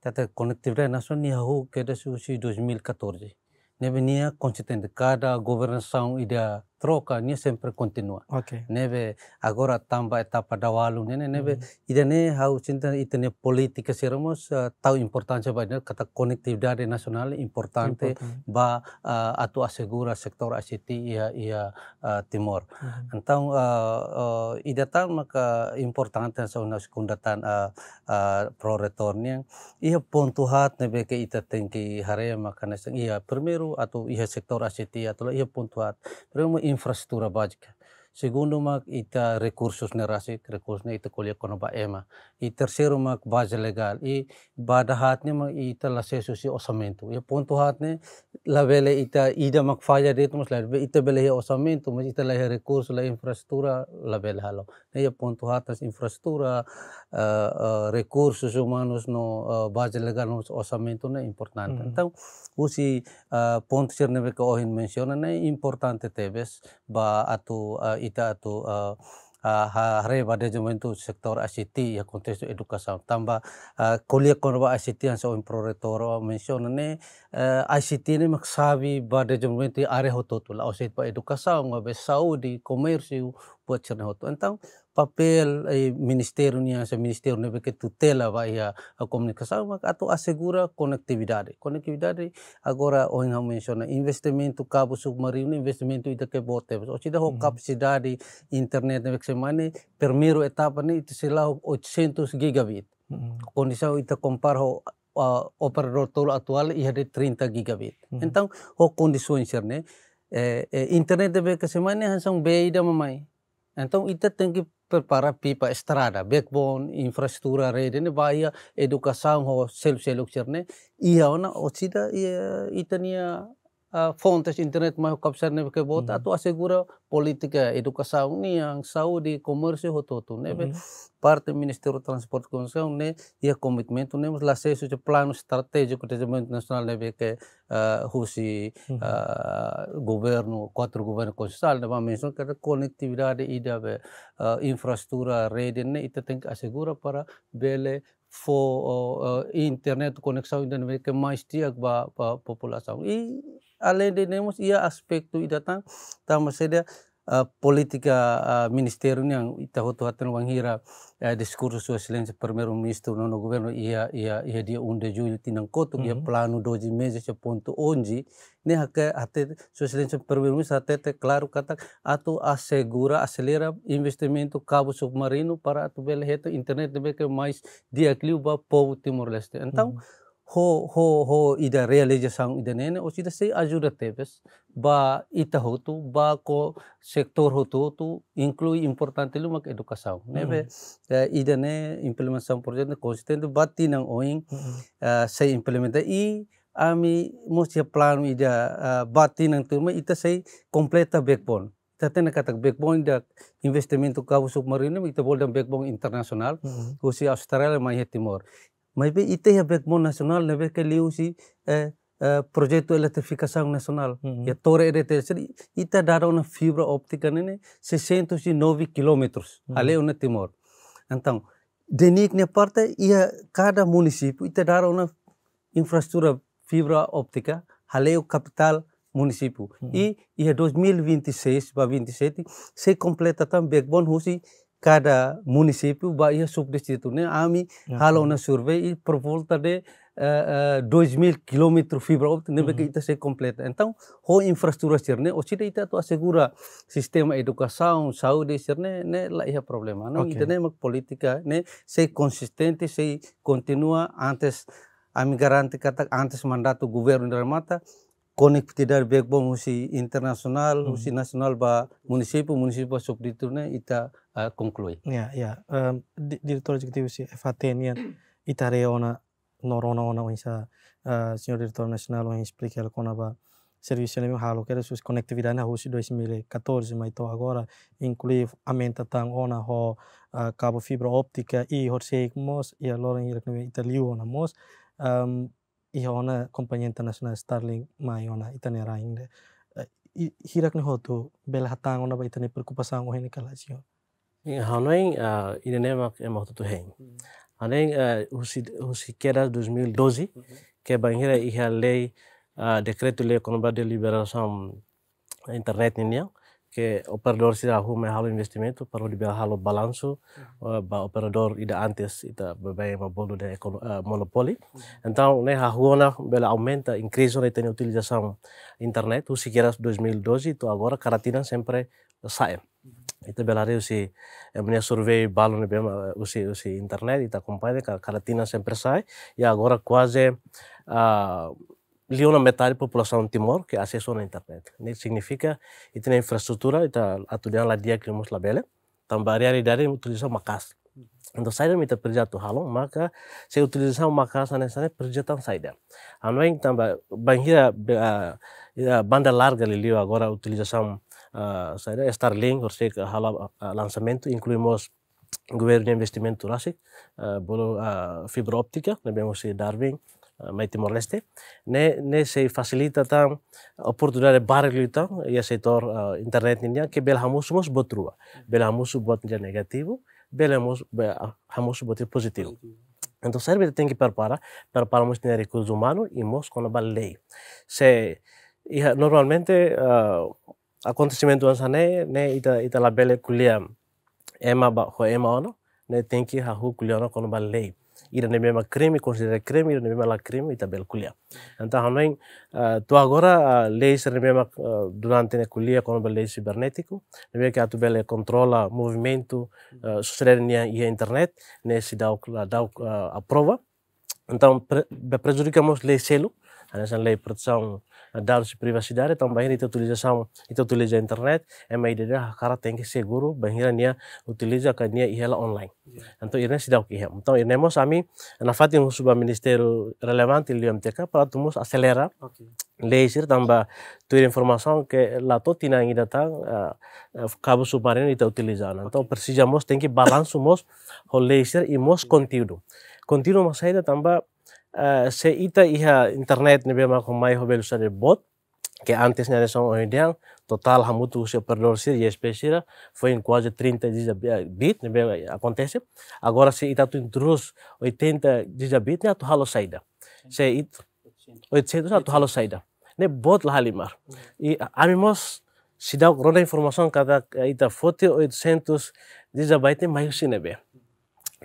tata conectividade nacional ni au que desde 2014 nebe nia consistente cada governação ida troca ni sempre continua. Okay. Neve agora tamba etapa da walu nene neve mm. idane hau cinta itane política seramos uh, eh, tau importancia ba kata conectividade nacional importante Important. ba uh, atu asegura sektor ICT ia ia eh, timor. Mm. -hmm. Então uh, uh, maka importante sa unas kundatan uh, eh, uh, pro retornia ia hat neve ke ita tengki harea maka nasang ia primeiro atu ia sektor ICT atau ia hat. Primeiro infraestrutura básica. Segundo, mac ita e recursos nerasi, recursos ne ita kuliah kono ba ema. I e terceiro, mak base legal. I e bada hatne mac ita lasesu si osamento. I ponto hatne la vele ita ida mac falla de tumas la ita bele he osamento, mas ita la he recursos, la infraestrutura la vele halo. né, ponto altas infraestrutura, uh, uh, recursos humanos no uh, base legal no orçamento é né, importante. Uhum. Então, esse uh, ponto que o menciona é né, importante, teves, ba atu ita uh, uh, hari pada zaman itu sektor ICT ya, yang konteks itu edukasi tambah uh, kuliah konwa ICT yang seorang proretor mention ini uh, ah, ICT ini maksabi pada zaman itu area hotot lah ICT sebab edukasi orang besau di komersi buat cerita hotel entah papel eh, ministério niya ministério ministerio que tutela vai a comunicação mas ato assegura conectividade conectividade agora o inha menciona investimento cabo submarino investimento ida que bote o chida ho uhum. capacidade internet niya que mane primeiro etapa ni ito sila 800 gigabit mm condição ita comparo ho uh, operador atual ia de 30 gigabit uhum. então ho condições né eh, eh, internet de que semana são beida mamãe então ita tem que terpara pipa estrada, backbone, infrastruktur rede, ne bahia, educação, ho, selo, selo, cerne, ia ona, ocida, itania, Ah, fontes internet mais kapsar ne ke bota tu assegura política educação ni yang saudi comércio hoto tu ne be uhum. parte ministério transporte comunicação ne ia é commitmento ne mas lase su plano estratégico de desenvolvimento nacional ne que ke ah, husi uhum. ah, governo quatro governo coastal ne ba que a é conectividade ida be infraestrutura rede ne ita tem que asegura para bele for uh, internet conexão ainda que mais tinha para a população e além de nemos ia ida idatang tama seda Uh, ah, política uh, ah, ministério yang ita hoto hatan wang hira uh, eh, discurso sua excelência primeiro ministro no governo ia ia ia dia unde julho tinang koto uhum. ia mhm. plano 12 meses a ponto 11 ne hake até sua excelência primeiro ministro até te claro kata atu assegura acelera investimento cabo submarino para atu bele internet de que mais dia clio ba povo timor leste então uhum. Ho, ho, ho! Ida realize इधर नहीं ना उसी से अजूरत है बस ba ita ho tu ba ko sektor ho mm-hmm. eh, tu tu inclui importante lu mak educação mm. be ida né implementação projeto consistente bati nang oing mm-hmm. eh, sei implementa i ami mesti plano ida eh, bati nang turma ita sei completa backbone Tete na katak backbone da investimento kawo submarino ita bol dan backbone internasional mm -hmm. usi Australia mai Timor Mas bem, e tem a ver com o nacional, né? Que ele usa é, é, projeto de eletrificação nacional. Uhum. É e a torre eletrificada, e está dada uma fibra óptica, né? 609 né? quilômetros, uhum. ali é no Timor. Então, Denik ne parte ia cada município ite dar uma infraestrutura fibra óptica hale é o capital município uhum. e ia 2026 para 27 se completa também o husi kada munisipu Bahia subdistrito, né? Ami, uhum. halo na survei e, e por volta de uh, mil kilometer fibra optik né? Uhum. Ita se komplet Então, ho infrastruktur né? O sida ita tu assegura sistema educação, saudi né? ne Lá iya problema, não? Okay. Ita mak politika ne Se konsistente se kontinua antes, ami garanti kata antes mandato governo dalam mata, konik tidak backbone musi internasional, hmm. musi nasional bah, munisipu munisipu sok diturne ita konklui. Uh, ya, ya. Um, direktur eksekutif si FAT ini ya, ita reona norona ona wisa uh, senior direktur nasional wisa explicar kona ba servisi ini lebih halu kira sus konektivitas dua usi 2014 ma itu agora inklui amenta tang ona ho uh, kabel fibra optika i horseik mos i alorang ilak nabi liu ona mos um, Ihona ona kompanyi internasional Starlink mai ona itane raing de eh, hirak ne hotu bel hatang ona ba itane perkupasang ohe ah, ne kalasio hanoing itane mak emak tu heng hmm. hanoing husi eh, husi kera 2012 hmm. ke bangira iha lei ah, dekretu le konba de liberasam internet ni yang o operador sira o me investimento para o bel halo o hmm. eh, operador ida antes ita bebe ma bolo de então né rua huona bela aumenta eh, increase na tem utilização internet o sequer 2012 to agora caratina sempre sai hmm. ita bela reu si eh, minha survey balo ne bema usi usi internet ita acompanha caratina sempre sai e agora quase uh, metade da população de Timor que acessou na internet. Isso significa que tem infraestrutura, está atuando lá dia que temos lá bela, também a realidade é utilizar macas. Então, saya minta kerja de halong, maka se utilizar maka sana-sana perjatan saya. A noite também, banhira banda larga liliu agora utilização saya Starlink, ou seja, o lançamento, incluímos governo de investimento Jurassic, bolo eh, eh, fibra óptica, também o Darwin, mai te Leste, ne ne se facilita tan oportunidad barrio tan, ya sector uh, internet niña, que hamus mos botrua, hamus bot niña negativo, belamos hamus bot positivo. Então, serve tem que preparar, preparamos tener recursos humanos e mos con a lei. Se normalmente uh, acontecimento ansa ne ne ita ita bele kulia ema ba ho ema ono ne tem que ha kulia ono con a lei. ira nem mesmo crime, considera crime, ira nem mesmo la crime, ita bel kulia. Então, também, tu agora, leis nem mesmo durante a kulia, como o leis cibernético, nem que a tu bel controla movimento, sociedade e a internet, nesse dá a prova. Então, prejudicamos lei selo, a nossa lei proteção dado privasi dari tambahin itu utilização, sama itu a internet, é uma ideia cara tem que guru banheira nia utiliza que nia ihela online. Então iya. irne se dá o que é. Então irne mos ami na fati um suba ministério relevante teka para tumus acelera. Okay. Leisir tambah tuir informação ke lá tina ngi datang uh, cabo itu ita utiliza. Então precisamos tem que balanço mos hol leisir e mos conteúdo. Conteúdo mas tambah Eh, se ita iha internet nebe ma komai hobe lusa de bot ke antes nare son oidean total hamutu se perdor sir e espesira foi em quase 30 gigabit eh, nebe ya, acontece agora se ita tu intrus 80 gigabit ne tu halo saida se it 800 tu halo saida ne bot la halimar e hmm. amimos se dá roda informação cada eh, ita 4800 gigabit ne maior sinebe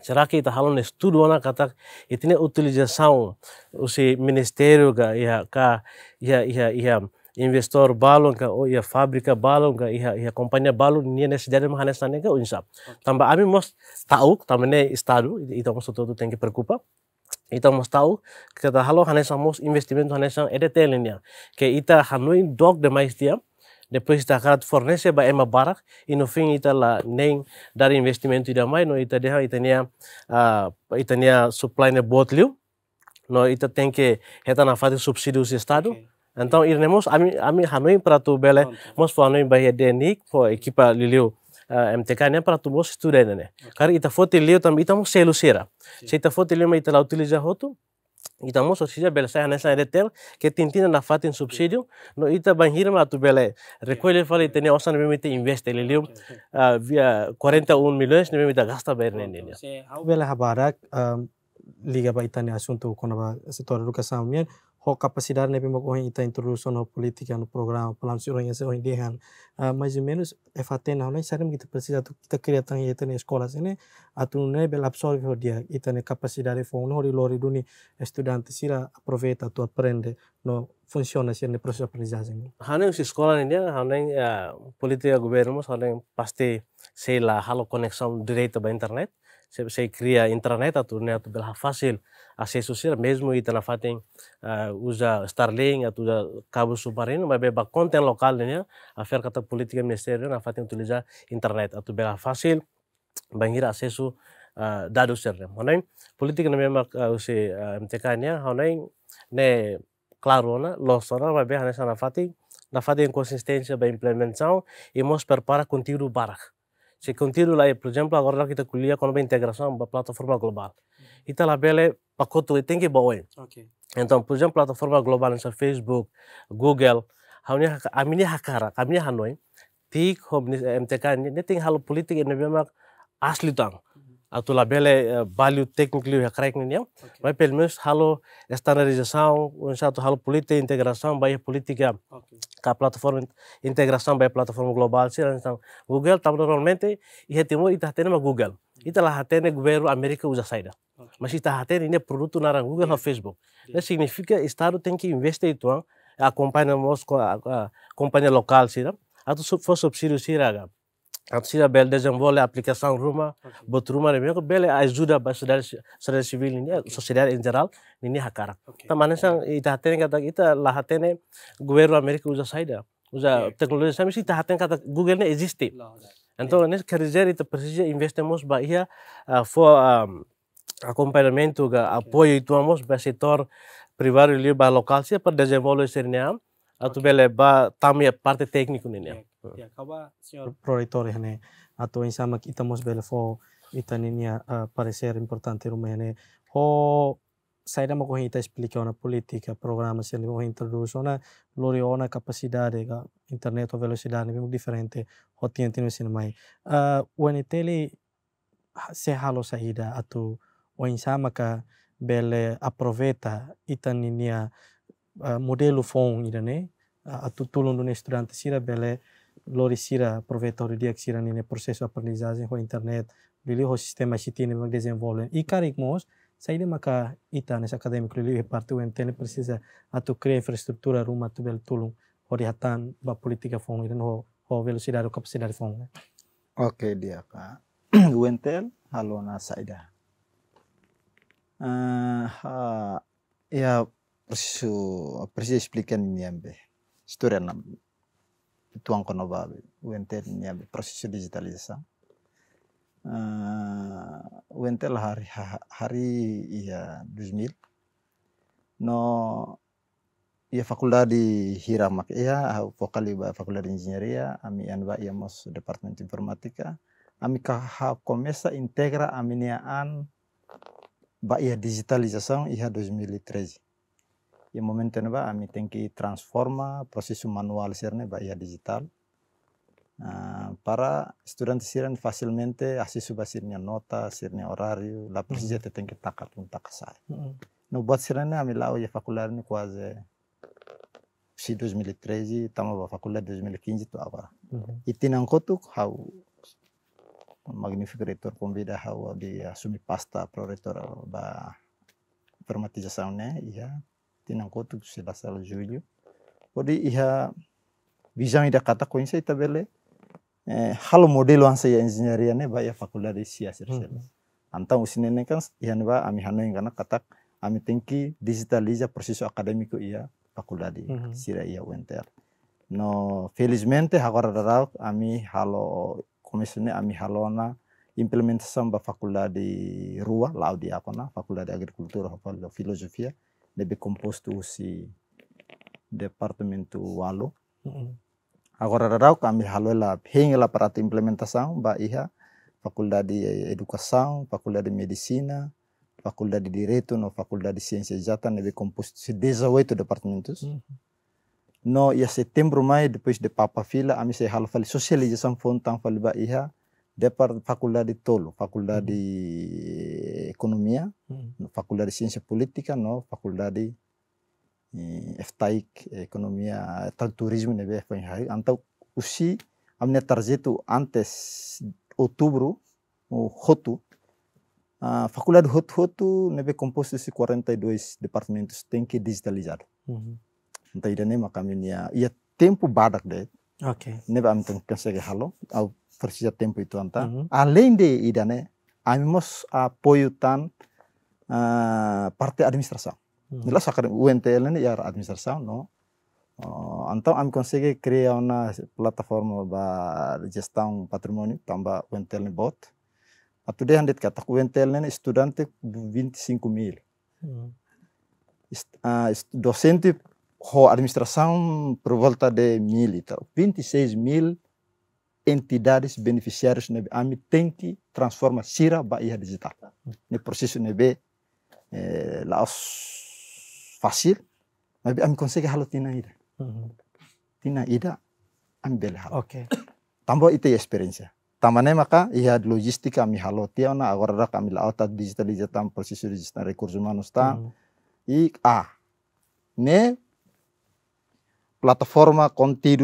Será que halo no estudo ona katak itine utilização usi ministério ga ia ka ia ia ia investor balon ka o ia fabrika balon ka ia ia kompanya balon ni necessidade mahane nessa ga unsa. Tamba ami mos tamba ne estado ita mos tudo tem que Ita mos tahu kita halo hanesa mos investimento hanesa edetelenia. ke ita hanoi dog de dia depois da cara fornecer ba ema barak e no fim ita lá nem dar investimento ida e mais no ita deha ita nia uh, ita nia supply ne botlio no ita tem que reta na fase do estado okay. então iremos ami ami hanoi para tu bele mos fo hanoi ba denik fo equipa liliu uh, MTK nya para tu mos student ne okay. kar ita fo te liu tam ita mos selusera se ita fo te liu ita la utiliza hotu Ήταν στο Σιλιά Μπελσάι ανέσα ερετέρ και την τίνα na fatin subsidio no ita banhirma tu bele. Recuerdo falei tenía osan me mete investe le leo via 41 milhões me mete gasta berne nele. Bela habarak liga baitani asunto konaba setora ruka samien ho kapasidade né pimo kohen ita introdução no política no um programa um plano se orangnya se orang dehan ah, mais ou menos é faten na nós sarem que precisa tu kita queria tang ita ne escolas sene atu ne bel absorve ho dia ita ne kapasidade fo no ri lori duni estudante sira aproveita tu aprende no funciona se ne processo aprendizagem hanen se escola ne dia hanen eh, política governo hanen um pasti sei la halo conexão direito ba internet você cria intranet, a torneto bela fácil, acesso ser mesmo e tana fatem uh, eh, usa Starlink, usa cabo submarino, mas beba conta local, né? A fer kata política e ministério na fatem utilizar internet, a tu bela fácil, bangira acesso uh, eh, dado ser, né? Onde política na mesma uh, eh, use uh, MTK, né? Onde né? Claro, né? Losona, mas beba nessa na fatem, na fatem consistência da implementação e mos prepara contigo barak. Se continuo lá, por exemplo, agora kita kuliah economia integração da plataforma global. Ita la bela pacote, e tem que bawe. Okay. Então, por exemplo, plataforma global nessa Facebook, Google, hanya amini hakara, amini hanoi. Tik hob MTK ni ting política, politik ni memang asli tang. a atual bela value técnico que correct nem mas pelo menos halo estandarização um certo halo política integração vai política a plataforma integração vai plataforma global se então Google tá normalmente e temos e tá tendo Google e tá lá tendo governo América usa saída mas está tendo ainda produto na Google ou Facebook não significa estado tem que investir então acompanhamos a companhia local se a tu for subsídio se antes bel desenvolve aplicação rumah, bot rumah ne meko bel ajuda ba sociedade sociedade civil ini, eh, sociedade general geral, ini hakara. Okay. Tá manesan ita haten kata ita la haten e, Amerika América usa saída, usa teknologi. sama sih ita haten kata Google ne existe. Então, nesse kerja ita precisa investemos bahia ia ah, for um, ga apoio ituamos ba setor privado e para apa se para desenvolver esse atau bele ba tamia parte técnico ini. Ya, proletariane ato insamak itamos belfo itaninia uh, eh, parecer importante rumene ho saida mo ita explica una política programa se le introduce una lori una capacidade internet o velocidade yang diferente ho tiente no cinema uh, eh, when iteli se halo saida ato o bela bele aproveita itaninia uh, eh, modelo fon ini uh, ato tulun do estudante sira bele lorisira provetor de axira nene processo aprendizagem ho internet lili ho sistema chitine mag i karik mos sai de maka ita nes akademik lili reparte o entene precisa atu cria infrastruktura ruma tu bel tulung ho dihatan ba politika fong dan e ho ho velocidade capacidade fong oke dia ka wentel halona saida uh, ah, ha, ah, e ya preciso persis explicar ini bem história na tuwankono baaɓe wonten ñaɓe processus digitalisa wente eh, la hari hari iya 2000 no iya fakulda di hiramak iya vokali ba fakulda di ingeniería ami anba iya mos department informatika ami ka ha komesa integra an ba iya song iya 2013 i ya, momenten ba ami tenki transforma prosesu manual sirne ba ya digital uh, para student siran facilmente suba sirne nota sirne horario la presija te tenki takat pun mm -hmm. no buat sirne ami lao ya fakular ni quase si 2013 tama ba fakular 2015 tu apa mm -hmm. kotuk hau magnifique reitor convida hau di sumi pasta pro reitor ba informatização né ia tena kotu tu sela sala joelho iha bisa mida kata koin insa itabele eh, halo modelo ansa ya engineering ne ba ya faculdade de sir er sir. Mm-hmm. anta usine usinene kan iha ne ba ami hanoin kana katak ami tingki digitaliza proses akademiku ia fakula de mm-hmm. sira ia winter. no felizmente hagora darau ami halo komisione ami implementasi implementação da di rua lá de Apana, faculdade de agricultura, agrikultur de filosofia be composto usi departamento walo agora rau kami haloela hingela para a implementação ba iha fakultas de educação fakultas de medicina fakultas de direito no faculdade de ciência exata be composto 18 departamentos mm-hmm. no ia setembro mai depois de papa fila ami se halo fali socialização fontan fali ba iha de faculdade todo, faculdade de economia, faculdade de ciência política, não, faculdade FTAIC, economia, turismo, né, então, o si, a minha tarjeta antes outubro, o hotu a faculdade hotu roto, né, composto de 42 departamentos, tem que digitalizar. Uhum. Então, ainda nem uma caminha, e é tempo badak de, okay. né, a gente consegue halo, ao fersija tempo anta. Mm -hmm. Além de ida, né, amemos apoio tan uh, eh, parte administração. Uhum. Lá só sakar NTL né, a ya administração, no. Uh, oh, anta eu consegui criar una plataforma ba gestão um patrimonio tamba o NTL bot. Atu dia handet kata o NTL estudante 25 e mil. Uhum. uh, ah, docente ho administração por volta de mil, então, 26 e mil entidades beneficiárias nebe AMI tem que transforma Sira ia Digital. ne processo nebe é, lá fácil, nebe AMI consegue halo tina ida. Tina ida AMI bela halo. Okay. Tambah ite experience. Tamane maka ia e logistik kami halo tiana agora kami la otat digitalizatam processo digital recursos humanos tá. i a ne plataforma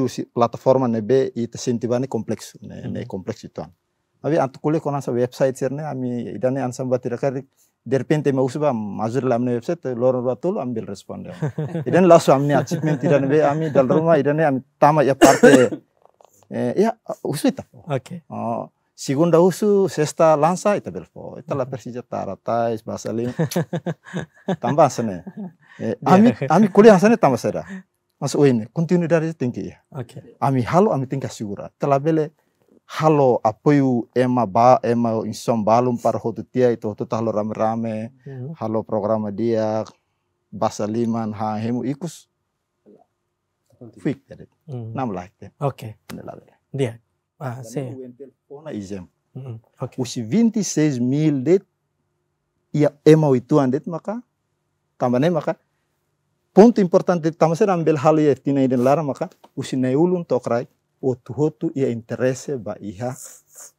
si plataforma nebe ita sintibani kompleks ne, ne mm-hmm. kompleks itu an abi kule konan sa website ne ami idane ansam batirakari de repente me usba mazur lam ne website lor ratul ambil respon dia idan lasu amne achievement tidane be ami dal rumah idane am tama ya parte eh, ya usuita oke okay. oh segunda usu Sesta Lansa ita belfo ita la mm-hmm. persija tarata is basalim tambah sene eh, ami ami kuliah sene tambah sera mas oine kontinu tinggi ya. Oke. okay. ami halo ami tingkah que Telah telabele halo apoio ema ba ema insom balum para tia itu e hotu lo rame rame uhum. halo programa dia bahasa liman ha hemu ikus fik tadi uhum. nam like te ya. ok telabele dia ah sim izem Oke. okay. 26 mil det ia ema itu andet maka tambane maka punto importante tamasera ambil hal ya tina iden e lara maka usinai ulun tokrai otu hotu ia e interesse ba iha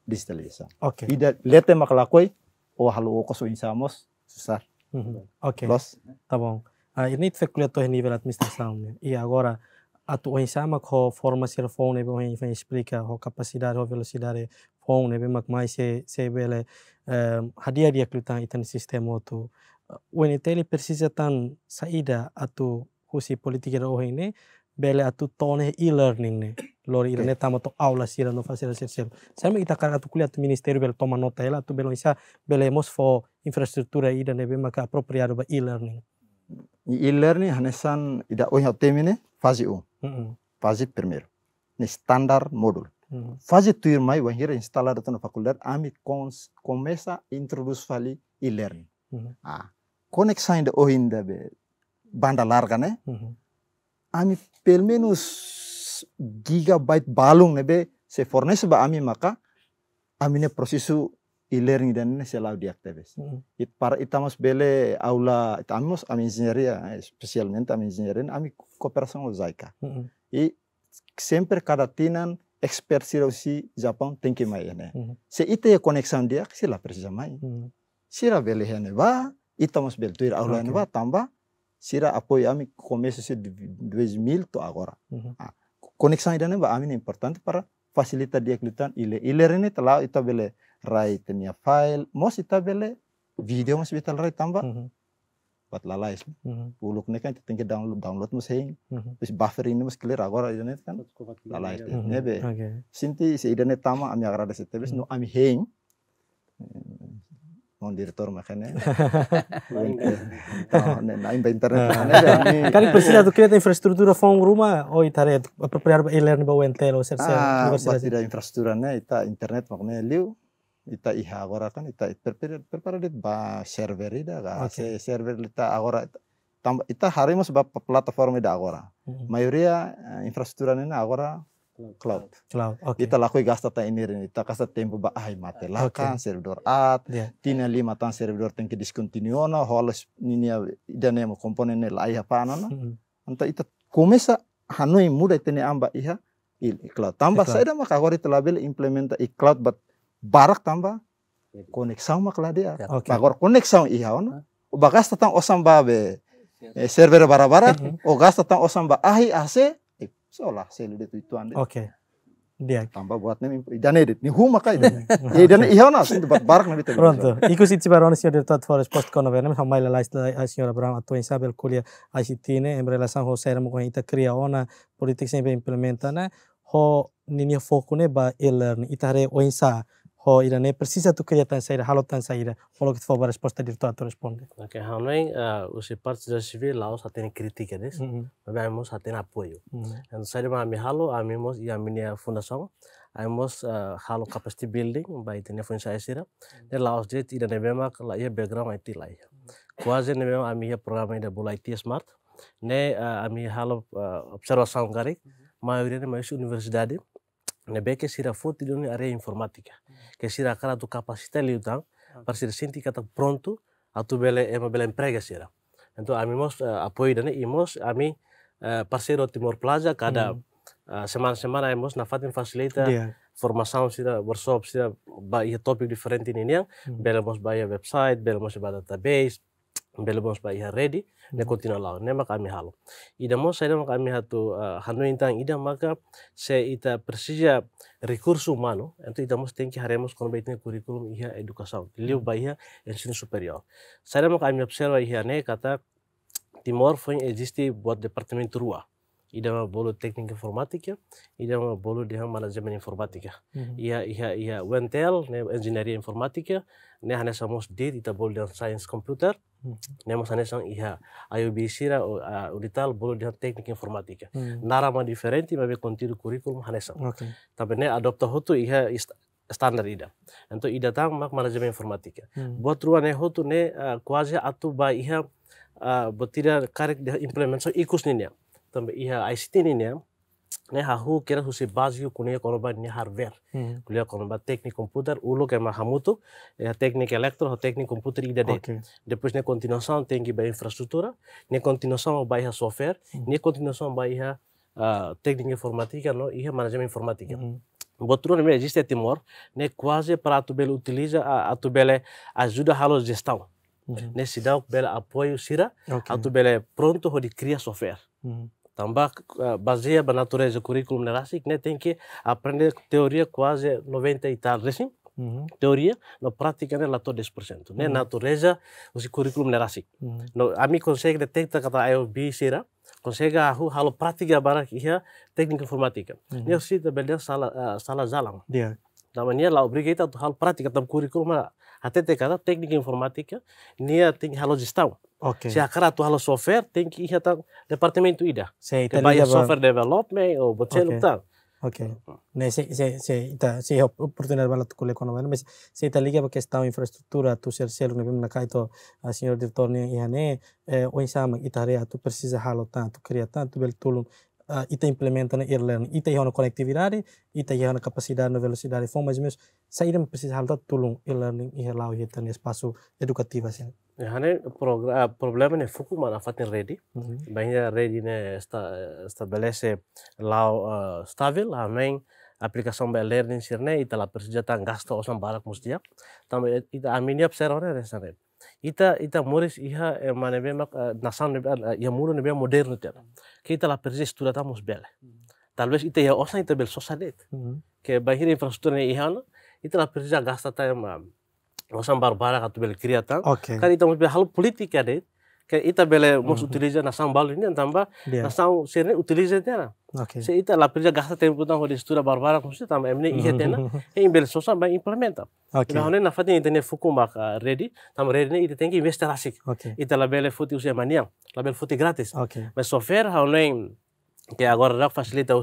distelisa. Oke. Okay. Ida e lete makalakoi o halu o koso insamos susar. Oke. Ok. Los. Tabong. Uh, ini fekuliato nível administração né? Ia agora a o insama ko forma ser fone né? bem bem explica Ho kapasidade ho velocidade fone né? mak mai se se bele eh, hadia hadiah dia kelihatan iten sistem itu persisnya persisatan saida atau husi politik yang ini bela atau tone e-learning ne lori ini tamo to aula sira no fasira saya sama kita kan tuh kuliah tuh ministeri bele toma nota ela tuh bela isa bele mos fo infrastruktura i dan ebe maka apropriado ba e-learning e-learning hanesan ida ohe temine fase u fase primer. ne standar modul. Mm. fase tuir mai wan hira instalado na amit kons komesa introduce fali e-learning mm-hmm. ah konek sain ohin de be banda larga ne. Mm-hmm. ami pelo menos gigabyte balung ne be se fornece ba ami maka ami ne prosesu e-learning dan se lau diak tebes mm-hmm. it para itamos bele aula itamos ami engenharia especialmente eh, ami engenharia ami cooperação ozaika. e mm-hmm. sempre cada tinan expert sirausi si tem tenke mai né se ite e conexão diak se la precisa mais se lá bele hene ba Estamos beltura aula okay. lado tamba sira apoi ami começo de 2000 to agora. mm -hmm. Ah, conexão ida não ami é importante para fasilita dia clitan ile ile rene tala ita bele rai tenia file mos ita bele video mas vital rai tamba uhum. buat lalai sih. Mhm. Uluk nih kan tinggi download download mas hing, mhm. terus buffer ini mos clear agora ini kan lalai sih. Mhm. Nebe, sinti si ide tama ami agora desi, terus nu ami hing mau direktur makanya na iya. oh, internet Cari precisa do criar infrastruktur fong rumah o oh, itu apropriar iler ni bawen telo oh, ser ser ah da infraestrutura né internet makanya liu itu iha agora kan ita prepara dit ba server itu kan server itu agora tambah itu hari mas ba platform itu agora hmm. mayoria eh, infrastrukturnya agora cloud. Cloud. Okay. Ita gas gasta ta ini. ita kasa tempo ba ai mate la kan servidor at yeah. tina lima tan servidor tenke discontinuona holas ya, ini idane mo komponen la iya, na hapanana. Mm -hmm. Anta ita komesa hanoi muda itene amba iha il cloud. Tamba saya dah maka kori telabel implementa i cloud but barak tamba sama kala dia. Okay. Bagor sama iha ona. Bagas tatang osam babe. be, eh, server bara-bara, mm -hmm. ogas oh, tatang osam ba ahi ase seolah saya lihat itu anda oke dia buat nih mi dan edit nih huma kai dan iya, e dan iya nah sin bat barak na itu. pronto ikus itsi barona ada deputato forest post con sampai ha mai sih lista a signor abraham atau in sabel kulia a sitine em relação ho sermo com ita cria ona politik sempre implementa ho ninia foco ba e learn itare o ira ne precisa tu kaya criatansaira, halotansaira, o lo que for a resposta de tu responde. Ok, hamnai os partes da civil laos aten crítica des, mas vamos aten apoio. Então sair ma mi halo, a mimos e a minha fundação, a mimos halo capacity building, bai tenia funsa esira, de laos de ne nebema la ia background IT lai. ne nebema a ia programa ida bola IT smart, ne a ami halo observação garik, maioria ne mais universidade, ne beke sira fut di dunia area informatika que será cara do capacitel liutang para ser sinti kata pronto atau bela ema bela emprega será então a mimos uh, eh, apoio dane imos a mi uh, eh, parceiro Timor Plaza cada mm. uh, eh, semana semana imos na fatin facilita yeah. formação sira workshop sira ba ia tópico diferente ini yang hmm. bela mos ba website bela mos ba database bele bos ba iha ready ne mhm. kontina lao ne maka ami halo ida mo sa ida maka ami hatu uh, ah, hanu intang ida maka se ita persija recurso humano ento ida mo tenki haremos kon baitne curriculum iha educação liu mhm. ba iha superior Saya ida maka ami observa iha ne kata Timor foi existi buat departemen rua ida idama bolo informatika, ida mau bolo de management informática. Mhm. Ia ia ia wentel ne engenharia informatika, ne hanya samos de ita bolo de science computer, mhm. ne mas hanya sang ia ayo bisira o udital bolo de técnica informática. Mhm. Nara ma diferente ma be contido curriculum hanya sang. Tapi ne adopta hotu ia standar ida. Entu ida tang mak manajemen informatika. Buat ruan ne hotu ne kuazi atu ba ia betida karek implement so ikus ninya. também ia a estini né né ha hu kera husi bazio kunia konoba ni hardware uhum. kulia konoba teknik computer ulo kema hamuto eh, é teknik elektro ha teknik computer ida de okay. depois né continuação tem que ba infraestrutura né continuação ba ha software uhum. né continuação ba ha uh, técnica informática no e management informática uhum. Botru nem né, existe Timor, né quase para a Tubele utiliza a, a Tubele é ajuda a gestão. Uhum. Né se dá o apoio sira, okay. a Tubele é pronto de criar software. Uhum também então, baseia na natureza do currículo na que né, tem que aprender teoria quase 90 e tal, assim. Uhum. Teoria, na prática, é lá todo 10%. Na Né, uhum. natureza, o currículo na Uhum. No, a mim consegue detectar que a IOB será, né? consegue a rua, prática para que a técnica informática. Uhum. Eu sei também, sala, sala, de Yeah. Da maneira, lá, obrigada a rua prática, do currículo, mas até cada técnica informática, nia ting de jistau okay. si akara tu halo software ir até o departamento ida se ita a software development ou botel okay. tal Ok. Ne, se, se, se, ita, se oportunidade para tu kule mas se ita tá liga porque está infraestrutura tu ser ser ne né, bim na kai a senhor diretor ne né, né, eh, o insama ita rea tu precisa halo tanto, cria tanto bel tulum uh, e te implementa na e-learning, e te na conectividade, e te na capacidade, na velocidade, foi mais ou menos, sair me precisa halta tulung e-learning e lá e tem espaço educativo assim. Hane ah, problema ne foco mana fatin ready, banyak ready ne estabelece lau ah, stabil, lau neng aplicação para learning sirne, e te lá precisa tan gasto osan barak mustia, também e a minha observação é essa rede. Ita ita mores iha eh, mane be mak eh, nasan be ya muro ne be eh, moderno te hmm. Ke ita la persis stura ta mos bele. Hmm. Talvez ita ya osa ita bel sosadet. Hmm. Ke bahir infrastruktur ne iha no ita la perse gasta ta ma osan barbara katu bel kriata. Kan ita mos be hal politika ya det. ke ita bele mos mm -hmm. utiliza na são balu ini tamba yeah. na são serne utiliza tena okay. se ita la prisa gasta tempo tão hoje estuda barbara com se tamba emne ihe tena e bele sosa ba implementa okay. na hone na fatin ita ne fuku mak eh, ready tam ready ne ita tem que investir assim okay. ita la bele futi usia mania la bele futi grátis okay. mas software hone que agora já facilita o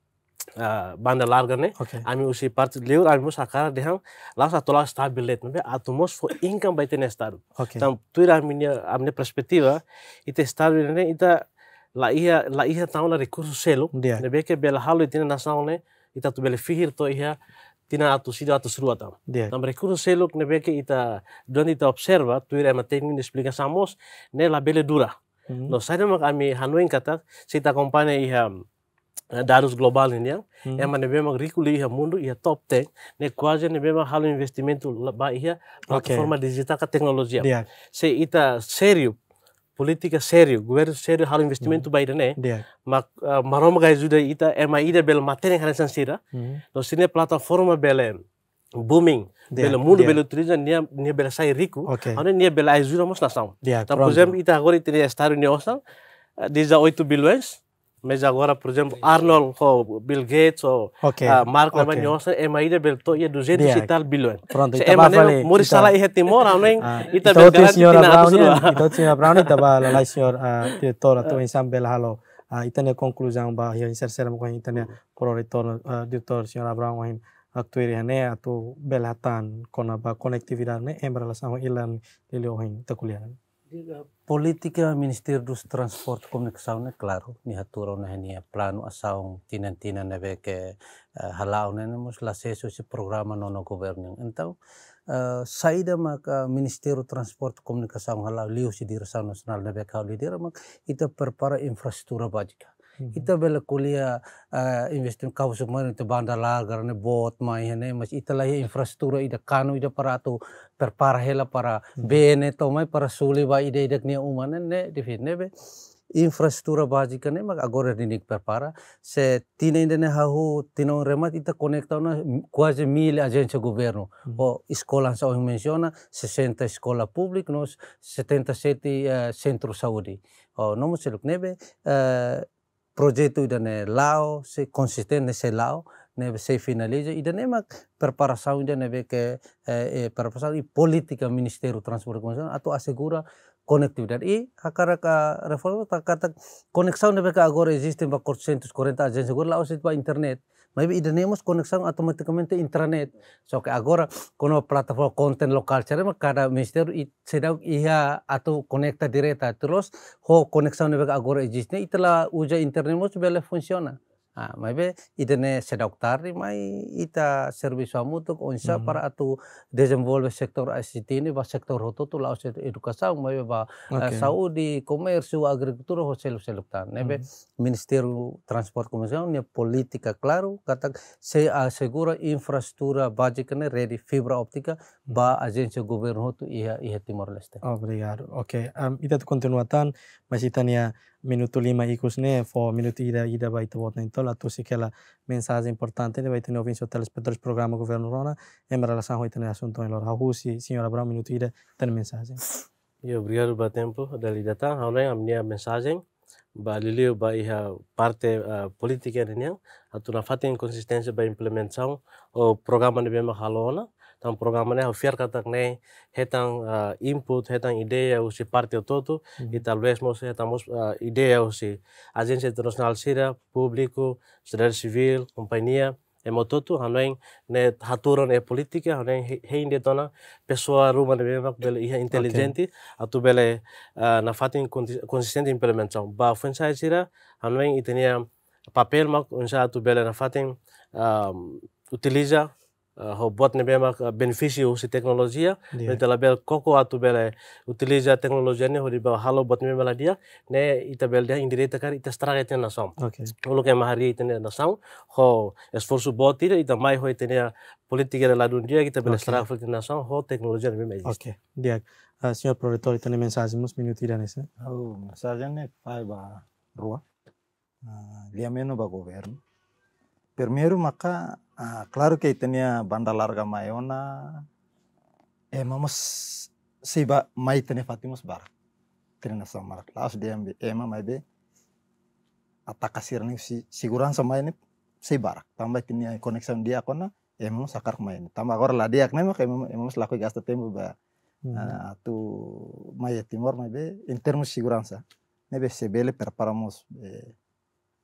banda larga ne okay. ami usi part liur ami mus akara lasa laus atola stabilit nabe atumos fo income baite ne staru okay. tam tuira ami amne perspektiva ite staru ne ita la iha la iha taula recurso selo yeah. nabe ke bela halu ite nasaul ne ita tu bela fihir to iha tina atu sida atu seru tam yeah. tam recurso selo nabe ke ita don ita observa tuir ma teknik ne samos ne la bela dura mm -hmm. no sai mak ami hanuin kata sita kompanya ia Eh, Darus Global ini hmm. yang mana memang rikuli ya mm. mundu ya top ten, ne kuaja ne memang halu tu ba ia plataforma okay. digital ka ya. Yeah. Se ita serio, politika seriu, governo seriu halu investimento hmm. ba ida dene, yeah. ma uh, maroma gai zuda ita ema ida bel materi halan sansira, hmm. no eh, sine plataforma belen booming yeah, bela mundu yeah. bela turismo nia nia bela sai riku, okay. ane nia bela ajuda mos nação yeah, então ita agora nia nia Mas agora, por exemplo, Arnold ou Bill Gates ou okay. uh, Mark okay. Namanyosa, é mais de Belto e 200 yeah. e tal bilhões. Pronto, então vai falar. Mori sala e retimor, não é? Então, então, senhora Brown, então, e senhora Brown, então, vai lá, senhor, ah, diretor, diretora, ah. tu ensamble, halo. Uh, itanya conclusão ba ya insert seram ko itanya pro retorno uh, diretor senhora Brown wahin actuaria ne atau belatan kona ba konektividade ne embra relação ilan liliohin takulian Política Ministério dos Transport Komunikasi Comunicação, né? claro, ni hatura na henia plano ação tinan tinan na be halau né mos lacesso esse programa nono governo. Então, uh, eh, saída maka Ministério Transporte e Comunicação halau liu si direção nacional na be ka lidera mak ita prepara infrastruktur bajika Mm-hmm. ita bela kuliah uh, eh, investment kau semua itu bandar lagar ne bot mai ne mas ita lah ya infrastruktur ida kanu ida paratu tu terparah ya para mm-hmm. bene to mai para suli ba ida ida ne umane ne define be Infrastruktur bajikan ne mak agora dinik perpara se tina ne hahu tino remat ita conecta una quasi mil agencia governo mm. Mm-hmm. o oh, escola sa o menciona 60 escola publik, nos 77 uh, centro Saudi. o oh, nomo seluk nebe uh, eh, projeto ne lao se consistente se lao ne se udah ne mak preparação ida ne beke eh, eh preparação e política ministeru transporte comunicação atau assegura conectividade e akara ka reforma ta kata conexão ne beke agora existe ba 440 agências agora lao se ba internet Maybe tenemos conexión automáticamente a internet. so que agora, con la plataforma content local, cada se se será ia tu conecta direta. Terus, ho que agora existe. la uja internet, mas funciona. Ah, maybe itene sedoktar mai ita servis wamu tuk onsa mm-hmm. para atu desenvolve sektor ICT ini ba sektor hoto tu laos edukasi maybe ba eh, saudi komersi wa agrikultur ho selu tan. nebe mm-hmm. minister ministeru transport komersial ni politika klaru kata se asegura ah, infrastruktura baje kene ready fibra optika, mm-hmm. ba agensi governo hoto ia ia timor leste obrigado ok um, ita tu kontinuatan tanya Minuto Lima ikus e nih, for Minuto Ida Ida vai te votar então lá tu sih aquela mensagem importante vai ter ouvido telespectadores programa Governo Rona em relação ao asunto assunto lor aku si senhora Brown Minuto Ida ten mensagem eu obrigado ba tempo data, lidata agora a minha mensagem ba liliu ba iha parte uh, eh, política niang atuna fatin consistência ba implementação o programa de bem halona tang programa fiar katak também hetang uh, input hetang ide ya, usi parte do todo mm -hmm. e talvez nós retamos uh, eh, ideia ya, se agensi internacional sira público sociedade civil companhia emototu hanoin ne haturan e politika hanoin hein de tona pessoa ruma de bem bele iha inteligente okay. atu bele uh, eh, na fatin consistente implementação ba funsa sira hanoin itenia papel mak unsa atu bele na fatin um, utiliza robotne uh, bema beneficio si teknologia yeah. ita bel koko atu bel utiliza teknologia ne hodi bel halo bot memang bela dia ne ita bel dia indire kar ita strage tena som okay. ulu ke mahari ita ne nasam ho esforsu buat ita ita mai ho itu ne politika da ladun dia kita bela okay. strage tena som ho teknologia ne memang okay dia uh, senhor proretor ita ne mensagem mus minuti dan ese oh mensagem ne pai ba rua uh, lia meno ba governo primeiro maka Ah, claro que tenía banda larga maiona. Eh, mamos siba mai tene fatimos bar. Tene sa mar. Laos dia ambi eh, ma mai be. Atakasir ni si sa mai ni si bar. Tambah i connection dia kona ema eh, sakar mai ni. Tambah gor la dia kna ema eh, ema mas laku gasta tempo ba. Mm. Ah, tu mai timor mai be in termos segurança. Nebe sebele preparamos eh,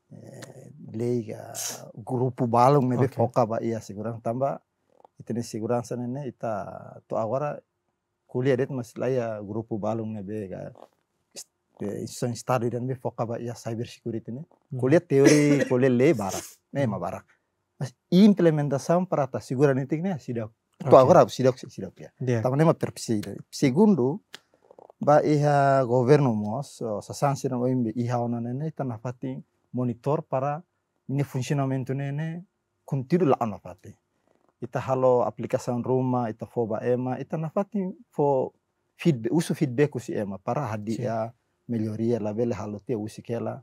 Eh, leiga grupu grupu nih okay. foka ba iya itu nih itene kurang sanene ita to awara kuliah det mas laya balung nih nebe ga institution study dan nih foka ba iya cyber security nih hmm. kuliah teori kuliah le barak nih ma barak mas implementação para ta sigura ne tikne sida to sidok ya, sida pia tamane ma perpsi segundo ba iya governo mos sasansi na iya iha nih ita nafatin monitor para ini funsionamento nene kuntiru la anafati. Ita halo aplikasi rumah, ita fo ema, ita nafati fo feedback, usu feedback usi ema para hadia melhoria la bele halo te usi kela.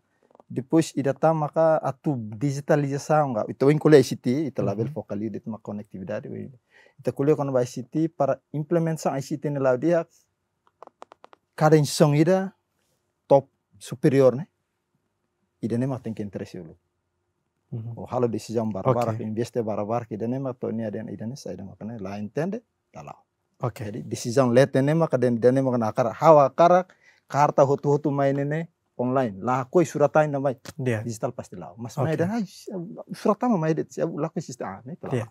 Depois ida ta maka atu digitalisasi nga ita wen kuliah ICT, ita la bele mhm. fokali dit ma connectivity we. Ita kuliah kono ba ICT para sa ICT ne la dia kada insong ida top superior ne idenema tänker interesi ulu. mm -hmm. o halo decision barabara okay. investe barabara idenema to ni aden idenesa idenema kana la intende tala okay. jadi decision letenema kaden idenema kena akar, hawa akar, karta hotu hotu mainene online la koi suratain na mai yeah. digital pasti lau. mas okay. mai dan suratama mai det siabu la koi sistema ah, ne tala yeah.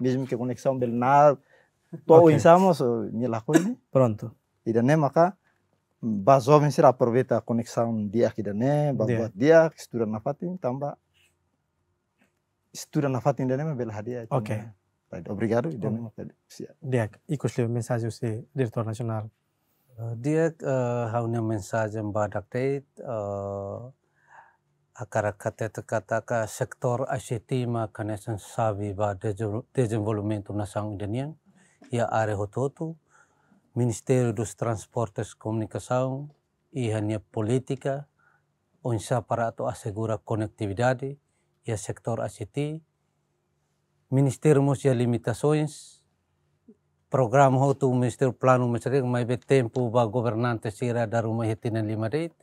mesmo que conexão bel nar to okay. insamos ni la ni. pronto idenema ka bazo mesir aproveita a conexão dia aqui da né buat dia estuda na fatin tamba estuda na fatin da né bela hadia ok obrigado e deu dia ikut lhe eh, eh, mensagem se diretor nasional. dia haunya mensagem badak tei eh, kata tekataka sektor ICT ma connection sabi ba desenvolvimento nasang indenian ya e are hototu Ministério dos Transportes e Comunicação e a política, onde o aparato assegura conectividade e o setor ICT. Ministério de Limitações, programa hotu Ministério Plano Ministério, mas tempo para Governante ira da uma retina lima deit.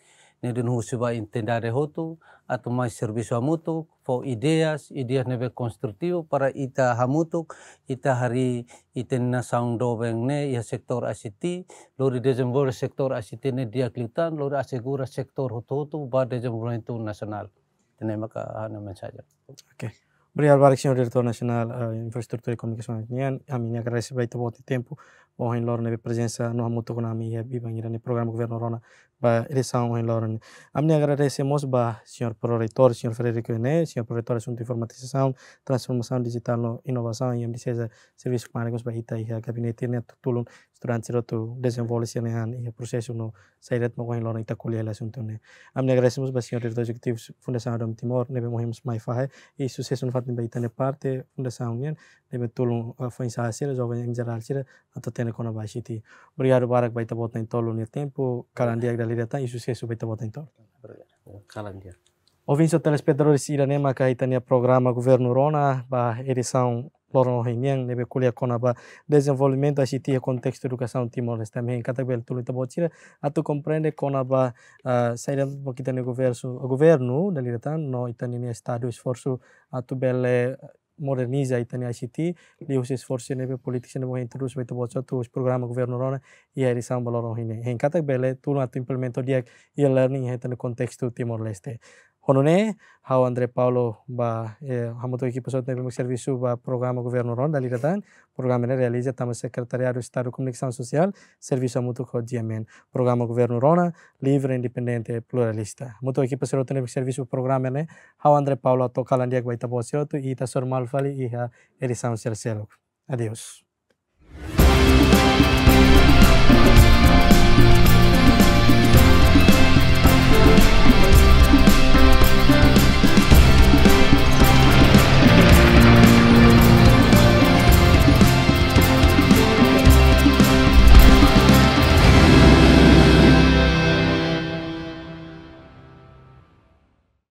nedin husuba intendare hotu atau mai servisu hamutuk fo ideas ideas nebe konstruktivo para ita hamutuk ita hari iten na dobeng ne ya sektor ICT lori dezembor sektor ICT ne dia klitan lori asegura sektor hotu hotu ba dezembor itu nasional tene maka hanu mensaja oke okay. Obrigado, Alex, senhor diretor nacional uh, eh, infraestrutura e comunicações guineana. A minha agradecimento por ter tempo. Honra em Lorna, a presença no Hamuto Konami e a ya, Bibangira no programa Governo Rona bah, eles são em Loren. A minha agradecemos ao senhor proreitor, senhor Frederico Ené, senhor proreitor asunto informatização, transformação digital no inovação e ambição serviço comunicação bah ita ia gabinete ne tulun estudantes roto desenvolvimento ne ia processo no sairet mo em Loren ita colhe ele assunto ne. A minha agradecemos ao senhor diretor executivo Fundação Adam Timor, ne bem mohim mai fahe e sucesso no fatin bah ita ne parte Fundação Union, ne bem tulun foi insasira jovem em geral sira atatene kona bah Obrigado barak bah ita botna em tolo ne tempo, carandia kali datang Yesus Yesus beta botang tor. Kalandia. Ouvintes ou programa Governo Rona, ba edição Loron Rinian, nebe kulia cona ba desenvolvimento asitia contexto educação Timor-Leste também, catabel tulu tabotira, atu compreende kona ba uh, saída kita ne governo, governo, daliretan, no itani ne estado esforço atu bele moderniza italianity, lio se sforzene pe politician mo introduce me to bocho tu programa governo rona i eri sam baloro hine. Hen kata bele tu na tu implemento dia e learning hetan contexto Timor Leste. Onone Hau Andre Paulo ba eh, hamo to equipo sot nebe serviço ba programa governo ron dali datan programa ne realiza tamo secretariado do estado comunicação sosial servisu hamo to khodiemen programa governo rona livre independente pluralista hamo to equipo sot nebe serviço programa ne hau Andre Paulo to kalandia gwaita bosio to ita sormal fali iha erisaun sel selok adeus